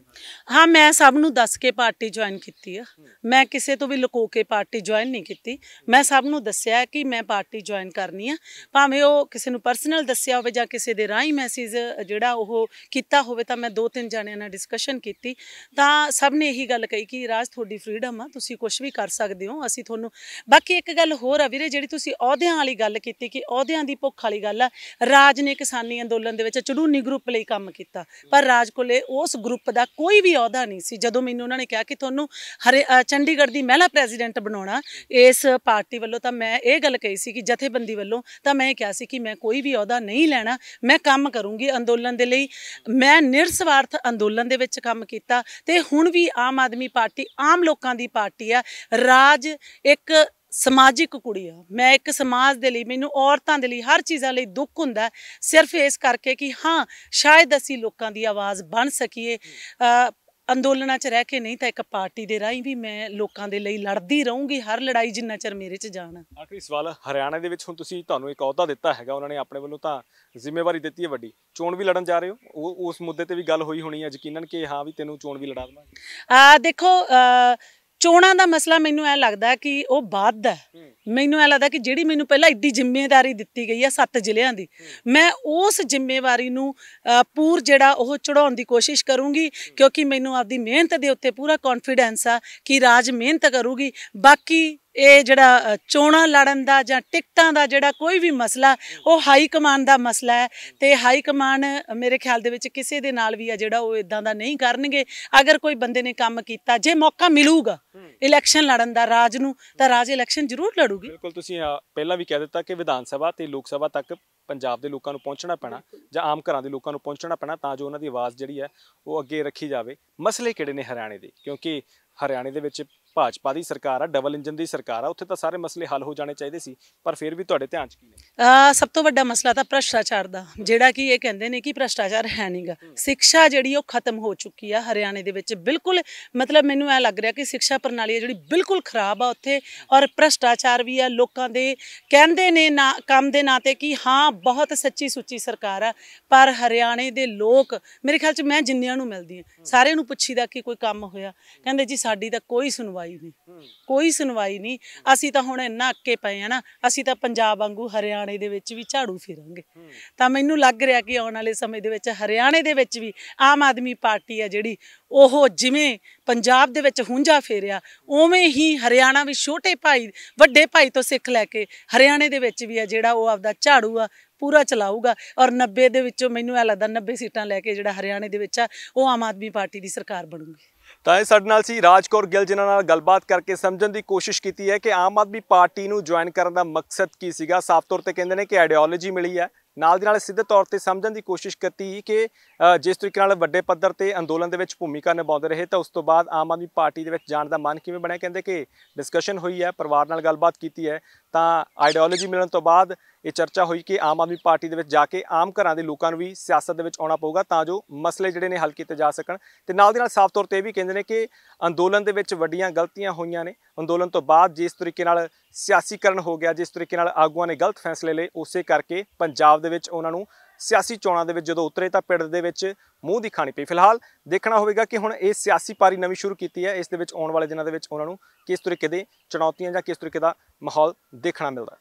ਹਾਂ ਮੈਂ ਸਭ ਨੂੰ ਦੱਸ ਕੇ ਪਾਰਟੀ ਜੁਆਇਨ ਕੀਤੀ ਆ ਮੈਂ ਕਿਸੇ ਤੋਂ ਵੀ ਲੁਕੋ ਕੇ ਪਾਰਟੀ ਜੁਆਇਨ ਨਹੀਂ ਕੀਤੀ ਮੈਂ ਸਭ ਨੂੰ ਦੱਸਿਆ ਕਿ ਮੈਂ ਪਾਰਟੀ ਜੁਆਇਨ ਕਰਨੀ ਆ ਭਾਵੇਂ ਉਹ ਕਿਸੇ ਨੂੰ ਪਰਸਨਲ ਦੱਸਿਆ ਹੋਵੇ ਜਾਂ ਕਿਸੇ ਦੇ ਰਾਹੀਂ ਮੈਸੇਜ ਜਿਹੜਾ ਉਹ ਕੀਤਾ ਹੋਵੇ ਤਾਂ ਮੈਂ ਦੋ ਤਿੰਨ ਜਣਿਆਂ ਨਾਲ ਡਿਸਕਸ਼ਨ ਕੀਤੀ ਤਾਂ ਸਭ ਨੇ ਇਹੀ ਗੱਲ ਕਹੀ ਕਿ ਰਾਜ ਤੁਹਾਡੀ ਫਰੀडम ਆ ਤੁਸੀਂ ਕੁਝ ਵੀ ਕਰ ਸਕਦੇ ਹੋ ਅਸੀਂ ਤੁਹਾਨੂੰ ਬਾਕੀ ਇੱਕ ਗੱਲ ਹੋਰ ਆ ਵੀਰੇ ਜਿਹੜੀ ਤੁਸੀਂ ਅਹੁਦਿਆਂ ਵਾਲੀ ਗੱਲ ਕੀਤੀ ਕਿ ਅਹੁਦਿਆਂ ਦੀ ਭੁੱਖ ਦੁੱਖ ਵਾਲੀ ਗੱਲ ਆ ਰਾਜ ਨੇ ਕਿਸਾਨੀ ਅੰਦੋਲਨ ਦੇ ਵਿੱਚ ਚੜੂਨੀ ਗਰੁੱਪ ਲਈ ਕੰਮ ਕੀਤਾ ਪਰ ਰਾਜ ਕੋਲੇ ਉਸ ਗਰੁੱਪ ਦਾ ਕੋਈ ਵੀ ਅਹੁਦਾ ਨਹੀਂ ਸੀ ਜਦੋਂ ਮੈਨੂੰ ਉਹਨਾਂ ਨੇ ਕਿਹਾ ਕਿ ਤੁਹਾਨੂੰ ਹਰੇ ਚੰਡੀਗੜ੍ਹ ਦੀ ਮਹਿਲਾ ਪ੍ਰੈਜ਼ੀਡੈਂਟ ਬਣਾਉਣਾ ਇਸ ਪਾਰਟੀ ਵੱਲੋਂ ਤਾਂ ਮੈਂ ਇਹ ਗੱਲ ਕਹੀ ਸੀ ਕਿ ਜਥੇਬੰਦੀ ਵੱਲੋਂ ਤਾਂ ਮੈਂ ਇਹ ਕਿਹਾ ਸੀ ਕਿ ਮੈਂ ਕੋਈ ਵੀ ਅਹੁਦਾ ਨਹੀਂ ਲੈਣਾ ਮੈਂ ਕੰਮ ਕਰੂੰਗੀ ਅੰਦੋਲਨ ਦੇ ਲਈ ਮੈਂ ਨਿਰਸਵਾਰਥ ਅੰਦੋਲਨ ਦੇ ਵਿੱਚ ਕੰਮ ਕੀਤਾ ਤੇ ਹੁਣ ਵੀ ਆਮ ਆਦਮੀ ਪਾਰਟੀ ਆਮ ਲੋਕਾਂ ਦੀ ਪਾਰਟੀ ਆ ਰਾਜ ਇੱਕ ਸਮਾਜਿਕ ਕੁੜੀ ਆ ਮੈਂ ਇੱਕ ਸਮਾਜ ਦੇ ਲਈ ਮੈਨੂੰ ਔਰਤਾਂ ਦੇ ਲਈ ਹਰ ਚੀਜ਼ਾਂ ਲਈ ਦੁੱਖ ਹੁੰਦਾ ਸਿਰਫ ਇਸ ਕਰਕੇ ਕਿ ਹਾਂ ਸ਼ਾਇਦ ਅਸੀਂ ਲੋਕਾਂ ਦੀ ਆਵਾਜ਼ ਬਣ ਸਕੀਏ ਅੰਦੋਲਨਾਂ 'ਚ ਰਹਿ ਕੇ ਨਹੀਂ ਤਾਂ ਇੱਕ ਪਾਰਟੀ ਦੇ ਰਾਹੀਂ ਵੀ ਮੈਂ ਲੋਕਾਂ ਦੇ ਲਈ ਲੜਦੀ ਰਹੂੰਗੀ ਹਰ ਲੜਾਈ ਜਿੰਨਾ ਚਿਰ ਮੇਰੇ 'ਚ ਜਾਣ ਆਖਰੀ ਸਵਾਲ ਹਰਿਆਣਾ ਦੇ ਵਿੱਚ ਹੁਣ ਤੁਸੀਂ ਤੁਹਾਨੂੰ ਇੱਕ ਅਹੁਦਾ ਦਿੱਤਾ ਹੈਗਾ ਉਹਨਾਂ ਨੇ ਆਪਣੇ ਵੱਲੋਂ ਤਾਂ ਜ਼ਿੰਮੇਵਾਰੀ ਦਿੱਤੀ ਹੈ ਵੱਡੀ ਚੋਣ ਵੀ ਲੜਨ ਜਾ ਰਹੇ ਹੋ ਉਸ ਮੁੱਦੇ ਤੇ ਵੀ ਗੱਲ ਹੋਈ ਹੋਣੀ ਹੈ ਯਕੀਨਨ ਕਿ ਹਾਂ ਵੀ ਤੈਨੂੰ ਚੋਣ ਵੀ ਲੜਾ ਦਵਾਂਗੇ ਆ ਦੇਖੋ ਚੋਣਾਂ ਦਾ ਮਸਲਾ ਮੈਨੂੰ ਐ ਲੱਗਦਾ ਕਿ ਉਹ ਬਾਅਦ ਦਾ ਮੈਨੂੰ ਐ ਲੱਗਦਾ ਕਿ ਜਿਹੜੀ ਮੈਨੂੰ ਪਹਿਲਾਂ ਇੱਡੀ ਜ਼ਿੰਮੇਵਾਰੀ ਦਿੱਤੀ ਗਈ ਆ ਸੱਤ ਜ਼ਿਲ੍ਹਿਆਂ ਦੀ ਮੈਂ ਉਸ ਜ਼ਿੰਮੇਵਾਰੀ ਨੂੰ ਪੂਰ ਜਿਹੜਾ ਉਹ ਚੜਾਉਣ ਦੀ ਕੋਸ਼ਿਸ਼ ਕਰੂੰਗੀ ਕਿਉਂਕਿ ਮੈਨੂੰ ਆਪਦੀ ਮਿਹਨਤ ਦੇ ਉੱਤੇ ਪੂਰਾ ਕੌਨਫੀਡੈਂਸ ਆ ਕਿ ਰਾਜ ਮਿਹਨਤ ਕਰੂਗੀ ਬਾਕੀ ਇਹ ਜਿਹੜਾ ਚੋਣਾਂ ਲੜਨ ਦਾ ਜਾਂ ਟਿਕਟਾਂ ਦਾ ਜਿਹੜਾ ਕੋਈ ਵੀ ਮਸਲਾ ਉਹ ਹਾਈ ਕਮਾਂਡ ਦਾ ਮਸਲਾ ਹੈ ਤੇ ਹਾਈ ਕਮਾਂਡ ਮੇਰੇ ਖਿਆਲ ਦੇ ਵਿੱਚ ਕਿਸੇ ਦੇ ਨਾਲ ਵੀ ਆ ਜਿਹੜਾ ਉਹ ਇਦਾਂ ਦਾ ਨਹੀਂ ਕਰਨਗੇ ਅਗਰ ਕੋਈ ਬੰਦੇ ਨੇ ਕੰਮ ਕੀਤਾ ਜੇ ਮੌਕਾ ਮਿਲੂਗਾ ਇਲੈਕਸ਼ਨ ਲੜਨ ਦਾ ਰਾਜ ਨੂੰ ਤਾਂ ਰਾਜ ਇਲੈਕਸ਼ਨ ਜ਼ਰੂਰ ਲੜੂਗੀ ਬਿਲਕੁਲ ਤੁਸੀਂ ਪਹਿਲਾਂ ਵੀ ਕਹਿ ਦਿੱਤਾ ਕਿ ਵਿਧਾਨ ਸਭਾ ਤੇ ਲੋਕ ਸਭਾ ਤੱਕ ਪੰਜਾਬ ਦੇ ਲੋਕਾਂ ਨੂੰ ਪਹੁੰਚਣਾ ਪੈਣਾ ਜਾਂ ਆਮ ਘਰਾਂ ਦੇ ਲੋਕਾਂ ਨੂੰ ਪਹੁੰਚਣਾ ਪੈਣਾ ਤਾਂ ਜੋ ਉਹਨਾਂ ਦੀ ਆਵਾਜ਼ ਜਿਹੜੀ ਹੈ ਉਹ ਅੱਗੇ ਰੱਖੀ ਜਾਵੇ ਮਸਲੇ ਕਿਹੜੇ ਨੇ ਹਰਿਆਣੇ ਦੇ ਕਿਉਂਕਿ ਹਰਿਆਣੇ ਦੇ ਵਿੱਚ ਭਾਜਪਾ ਦੀ ਸਰਕਾਰ ਆ ਡਬਲ ਇੰਜਨ ਦੀ ਸਰਕਾਰ ਆ ਉੱਥੇ ਤਾਂ ਸਾਰੇ ਮਸਲੇ ਹੱਲ ਹੋ ਜਾਣੇ ਚਾਹੀਦੇ ਸੀ ਪਰ ਫਿਰ ਵੀ ਤੁਹਾਡੇ ਧਿਆਨ 'ਚ ਕੀ ਨੇ ਸਭ ਤੋਂ ਵੱਡਾ ਮਸਲਾ ਤਾਂ ਭ੍ਰਸ਼ਟਾਚਾਰ ਦਾ ਜਿਹੜਾ ਕਿ ਇਹ ਕਹਿੰਦੇ ਨੇ ਕਿ ਭ੍ਰਸ਼ਟਾਚਾਰ ਹੈ ਨਹੀਂਗਾ ਸਿੱਖਿਆ ਜਿਹੜੀ ਉਹ ਖਤਮ ਹੋ ਚੁੱਕੀ ਆ ਹਰਿਆਣੇ ਦੇ ਵਿੱਚ ਬਿਲਕੁਲ ਮਤਲਬ ਮੈਨੂੰ ਐ ਲੱਗ ਰਿਹਾ ਕਿ ਸਿੱਖਿਆ ਪ੍ਰਣਾਲੀ ਜਿਹੜੀ ਬਿਲਕੁਲ ਖਰਾਬ ਆ ਉੱਥੇ ਔਰ ਭ੍ਰਸ਼ਟਾਚਾਰ ਵੀ ਆ ਲੋਕਾਂ ਦੇ ਕਹਿੰਦੇ ਨੇ ਨਾ ਕੰਮ ਦੇ ਨਾਂ ਤੇ ਕਿ ਹਾਂ ਬਹੁਤ ਸੱਚੀ ਸੁੱਚੀ ਸਰਕਾਰ ਆ ਪਰ ਹਰਿਆਣੇ ਦੇ ਲੋਕ ਮੇਰੇ ਖਿਆਲ 'ਚ ਮੈਂ ਜਿੰਨਿਆਂ ਨੂੰ ਮਿਲਦੀ ਆ ਸਾਰਿਆਂ ਨੂੰ ਪੁੱਛੀਦਾ ਕਿ ਕੋਈ ਕੰਮ ਹੋਇਆ ਕਹਿੰਦੇ ਜੀ ਸਾਡੀ ਤਾਂ ਕੋਈ ਸੁਣਵਾਈ ਸੁਣਵਾਈ ਨਹੀਂ ਕੋਈ ਸੁਣਵਾਈ ਨਹੀਂ ਅਸੀਂ ਤਾਂ ਹੁਣ ਇੰਨਾ ਅੱਕੇ ਪਏ ਆ ਨਾ ਅਸੀਂ ਤਾਂ ਪੰਜਾਬ ਵਾਂਗੂ ਹਰਿਆਣੇ ਦੇ ਵਿੱਚ ਵੀ ਝਾੜੂ ਫਿਰਾਂਗੇ ਤਾਂ ਮੈਨੂੰ ਲੱਗ ਰਿਹਾ ਕਿ ਆਉਣ ਵਾਲੇ ਸਮੇਂ ਦੇ ਵਿੱਚ ਹਰਿਆਣੇ ਦੇ ਵਿੱਚ ਵੀ ਆਮ ਆਦਮੀ ਪਾਰਟੀ ਆ ਜਿਹੜੀ ਉਹ ਜਿਵੇਂ ਪੰਜਾਬ ਦੇ ਵਿੱਚ ਹੁੰਝਾ ਫੇਰਿਆ ਉਵੇਂ ਹੀ ਹਰਿਆਣਾ ਵੀ ਛੋਟੇ ਭਾਈ ਵੱਡੇ ਭਾਈ ਤੋਂ ਸਿੱਖ ਲੈ ਕੇ ਹਰਿਆਣੇ ਦੇ ਵਿੱਚ ਵੀ ਆ ਜਿਹੜਾ ਉਹ ਆਪਦਾ ਝਾੜੂ ਆ ਪੂਰਾ ਚਲਾਊਗਾ ਔਰ 90 ਦੇ ਵਿੱਚੋਂ ਮੈਨੂੰ ਇਹ ਲੱਗਦਾ 90 ਸੀਟਾਂ ਲੈ ਕੇ ਜਿਹੜਾ ਹਰਿਆਣੇ ਦੇ ਵਿੱਚ ਆ ਉਹ ਆਮ ਆਦਮੀ ਪਾਰਟੀ ਦੀ ਸਰਕਾਰ ਬਣੂਗੀ ਤਾਂ ਇਹ ਸਾਡੇ ਨਾਲ ਸੀ ਰਾਜਕੌਰ ਗਿੱਲ ਜਿਨ੍ਹਾਂ ਨਾਲ ਗੱਲਬਾਤ ਕਰਕੇ ਸਮਝਣ ਦੀ ਕੋਸ਼ਿਸ਼ ਕੀਤੀ ਹੈ ਕਿ ਆਮ ਆਦਮੀ ਪਾਰਟੀ ਨੂੰ ਜੁਆਇਨ ਕਰਨ ਦਾ ਮਕਸਦ ਕੀ ਸੀਗਾ ਸਾਫ਼ ਤੌਰ ਤੇ ਕਹਿੰਦੇ ਨੇ ਕਿ ਆਈਡੀਓਲੋਜੀ ਮਿਲੀ ਹੈ ਨਾਲ ਦੇ ਨਾਲ ਸਿੱਧੇ ਤੌਰ ਤੇ ਸਮਝਣ ਦੀ ਕੋਸ਼ਿਸ਼ ਕੀਤੀ ਕਿ ਜਿਸ ਤਰੀਕੇ ਨਾਲ ਵੱਡੇ ਪੱਧਰ ਤੇ ਅੰਦੋਲਨ ਦੇ ਵਿੱਚ ਭੂਮਿਕਾ ਨਿਭਾਉਂਦੇ ਰਹੇ ਤਾਂ ਉਸ ਤੋਂ ਬਾਅਦ ਆਮ ਆਦਮੀ ਪਾਰਟੀ ਦੇ ਵਿੱਚ ਜਾਣ ਦਾ ਮਨ ਕਿਵੇਂ ਬਣਿਆ ਕਹਿੰਦੇ ਕਿ ਡਿਸਕਸ਼ਨ ਹੋਈ ਹੈ ਪਰਿਵਾਰ ਨਾਲ ਗੱਲਬਾਤ ਕੀਤੀ ਹੈ ਤਾਂ ਆਈਡੀਓਲੋਜੀ ਮਿਲਣ ਤੋਂ ਬਾਅਦ ਇਹ ਚਰਚਾ ਹੋਈ ਕਿ ਆਮ ਆਦਮੀ ਪਾਰਟੀ ਦੇ ਵਿੱਚ ਜਾ ਕੇ ਆਮ ਘਰਾਂ ਦੇ ਲੋਕਾਂ ਨੂੰ ਵੀ ਸਿਆਸਤ ਦੇ ਵਿੱਚ ਆਉਣਾ ਪਊਗਾ ਤਾਂ ਜੋ ਮਸਲੇ ਜਿਹੜੇ ਨੇ ਹੱਲ ਕੀਤੇ ਜਾ ਸਕਣ ਤੇ ਨਾਲ ਦੇ ਨਾਲ ਸਾਫ਼ ਤੌਰ ਤੇ ਇਹ ਵੀ ਕਹਿੰਦੇ ਨੇ ਕਿ ਅੰਦੋਲਨ ਦੇ ਵਿੱਚ ਵੱਡੀਆਂ ਗਲਤੀਆਂ ਹੋਈਆਂ ਨੇ ਅੰਦੋਲਨ ਤੋਂ ਬਾਅਦ ਜਿਸ ਤਰੀਕੇ ਨਾਲ ਸਿਆਸੀਕਰਨ ਹੋ ਗਿਆ ਜਿਸ ਤਰੀਕੇ ਨਾਲ ਆਗੂਆਂ ਨੇ ਗਲਤ ਫੈਸਲੇ ਲਏ ਉਸੇ ਕਰਕੇ ਪੰਜਾਬ ਦੇ ਵਿੱਚ ਉਹਨਾਂ ਨੂੰ ਸਿਆਸੀ ਚੋਣਾਂ ਦੇ ਵਿੱਚ ਜਦੋਂ ਉਤਰੇ ਤਾਂ ਪਿੰਡ ਦੇ ਵਿੱਚ ਮੂੰਹ ਦਿਖਾਣੀ ਪਈ ਫਿਲਹਾਲ ਦੇਖਣਾ ਹੋਵੇਗਾ ਕਿ ਹੁਣ ਇਹ ਸਿਆਸੀ ਪਾਰੀ ਨਵੀਂ ਸ਼ੁਰੂ ਕੀਤੀ ਹੈ ਇਸ ਦੇ ਵਿੱਚ ਆਉਣ ਵਾਲੇ ਦਿਨਾਂ ਦੇ ਵਿੱਚ ਉਹਨਾਂ ਨੂੰ ਕਿਸ ਤਰੀਕੇ ਦੇ ਚੁਣੌਤੀਆਂ ਜਾਂ ਕਿਸ ਤਰੀਕੇ ਦਾ ਮਾਹੌਲ ਦੇਖਣਾ ਮਿਲਦਾ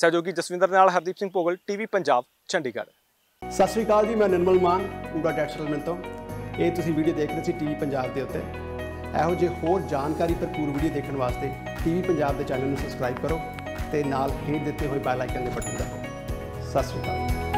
ਸਹਿਯੋਗੀ ਜਸਵਿੰਦਰ ਨਾਲ ਹਰਦੀਪ ਸਿੰਘ ਪੋਗਲ ਟੀਵੀ ਪੰਜਾਬ ਚੰਡੀਗੜ੍ਹ ਸਤਿ ਸ਼੍ਰੀ ਅਕਾਲ ਜੀ ਮੈਂ ਨਿਰਮਲ ਮਾਨ ਪੂਰਾ ਟੈਕਸਟਾਈਲ ਮਿਲਤੋਂ ਤੋਂ ਇਹ ਤੁਸੀਂ ਵੀਡੀਓ ਦੇਖ ਰਹੇ ਸੀ ਟੀਵੀ ਪੰਜਾਬ ਦੇ ਉੱਤੇ ਇਹੋ ਜਿਹੇ ਹੋਰ ਜਾਣਕਾਰੀ ਭਰਪੂਰ ਵੀਡੀਓ ਦੇਖਣ ਵਾਸਤੇ ਟੀਵੀ ਪੰਜਾਬ ਦੇ ਚੈਨਲ ਨੂੰ ਸਬਸਕ੍ਰਾਈਬ ਕਰੋ ਤੇ ਨਾਲ ਹੀ ਦਿੱਤੇ ਹੋਏ ਬੈਲ ਆਈਕਨ ਦੇ ਬਟਨ ਦਬਾਓ ਸਤਿ ਸ਼੍ਰੀ ਅਕਾਲ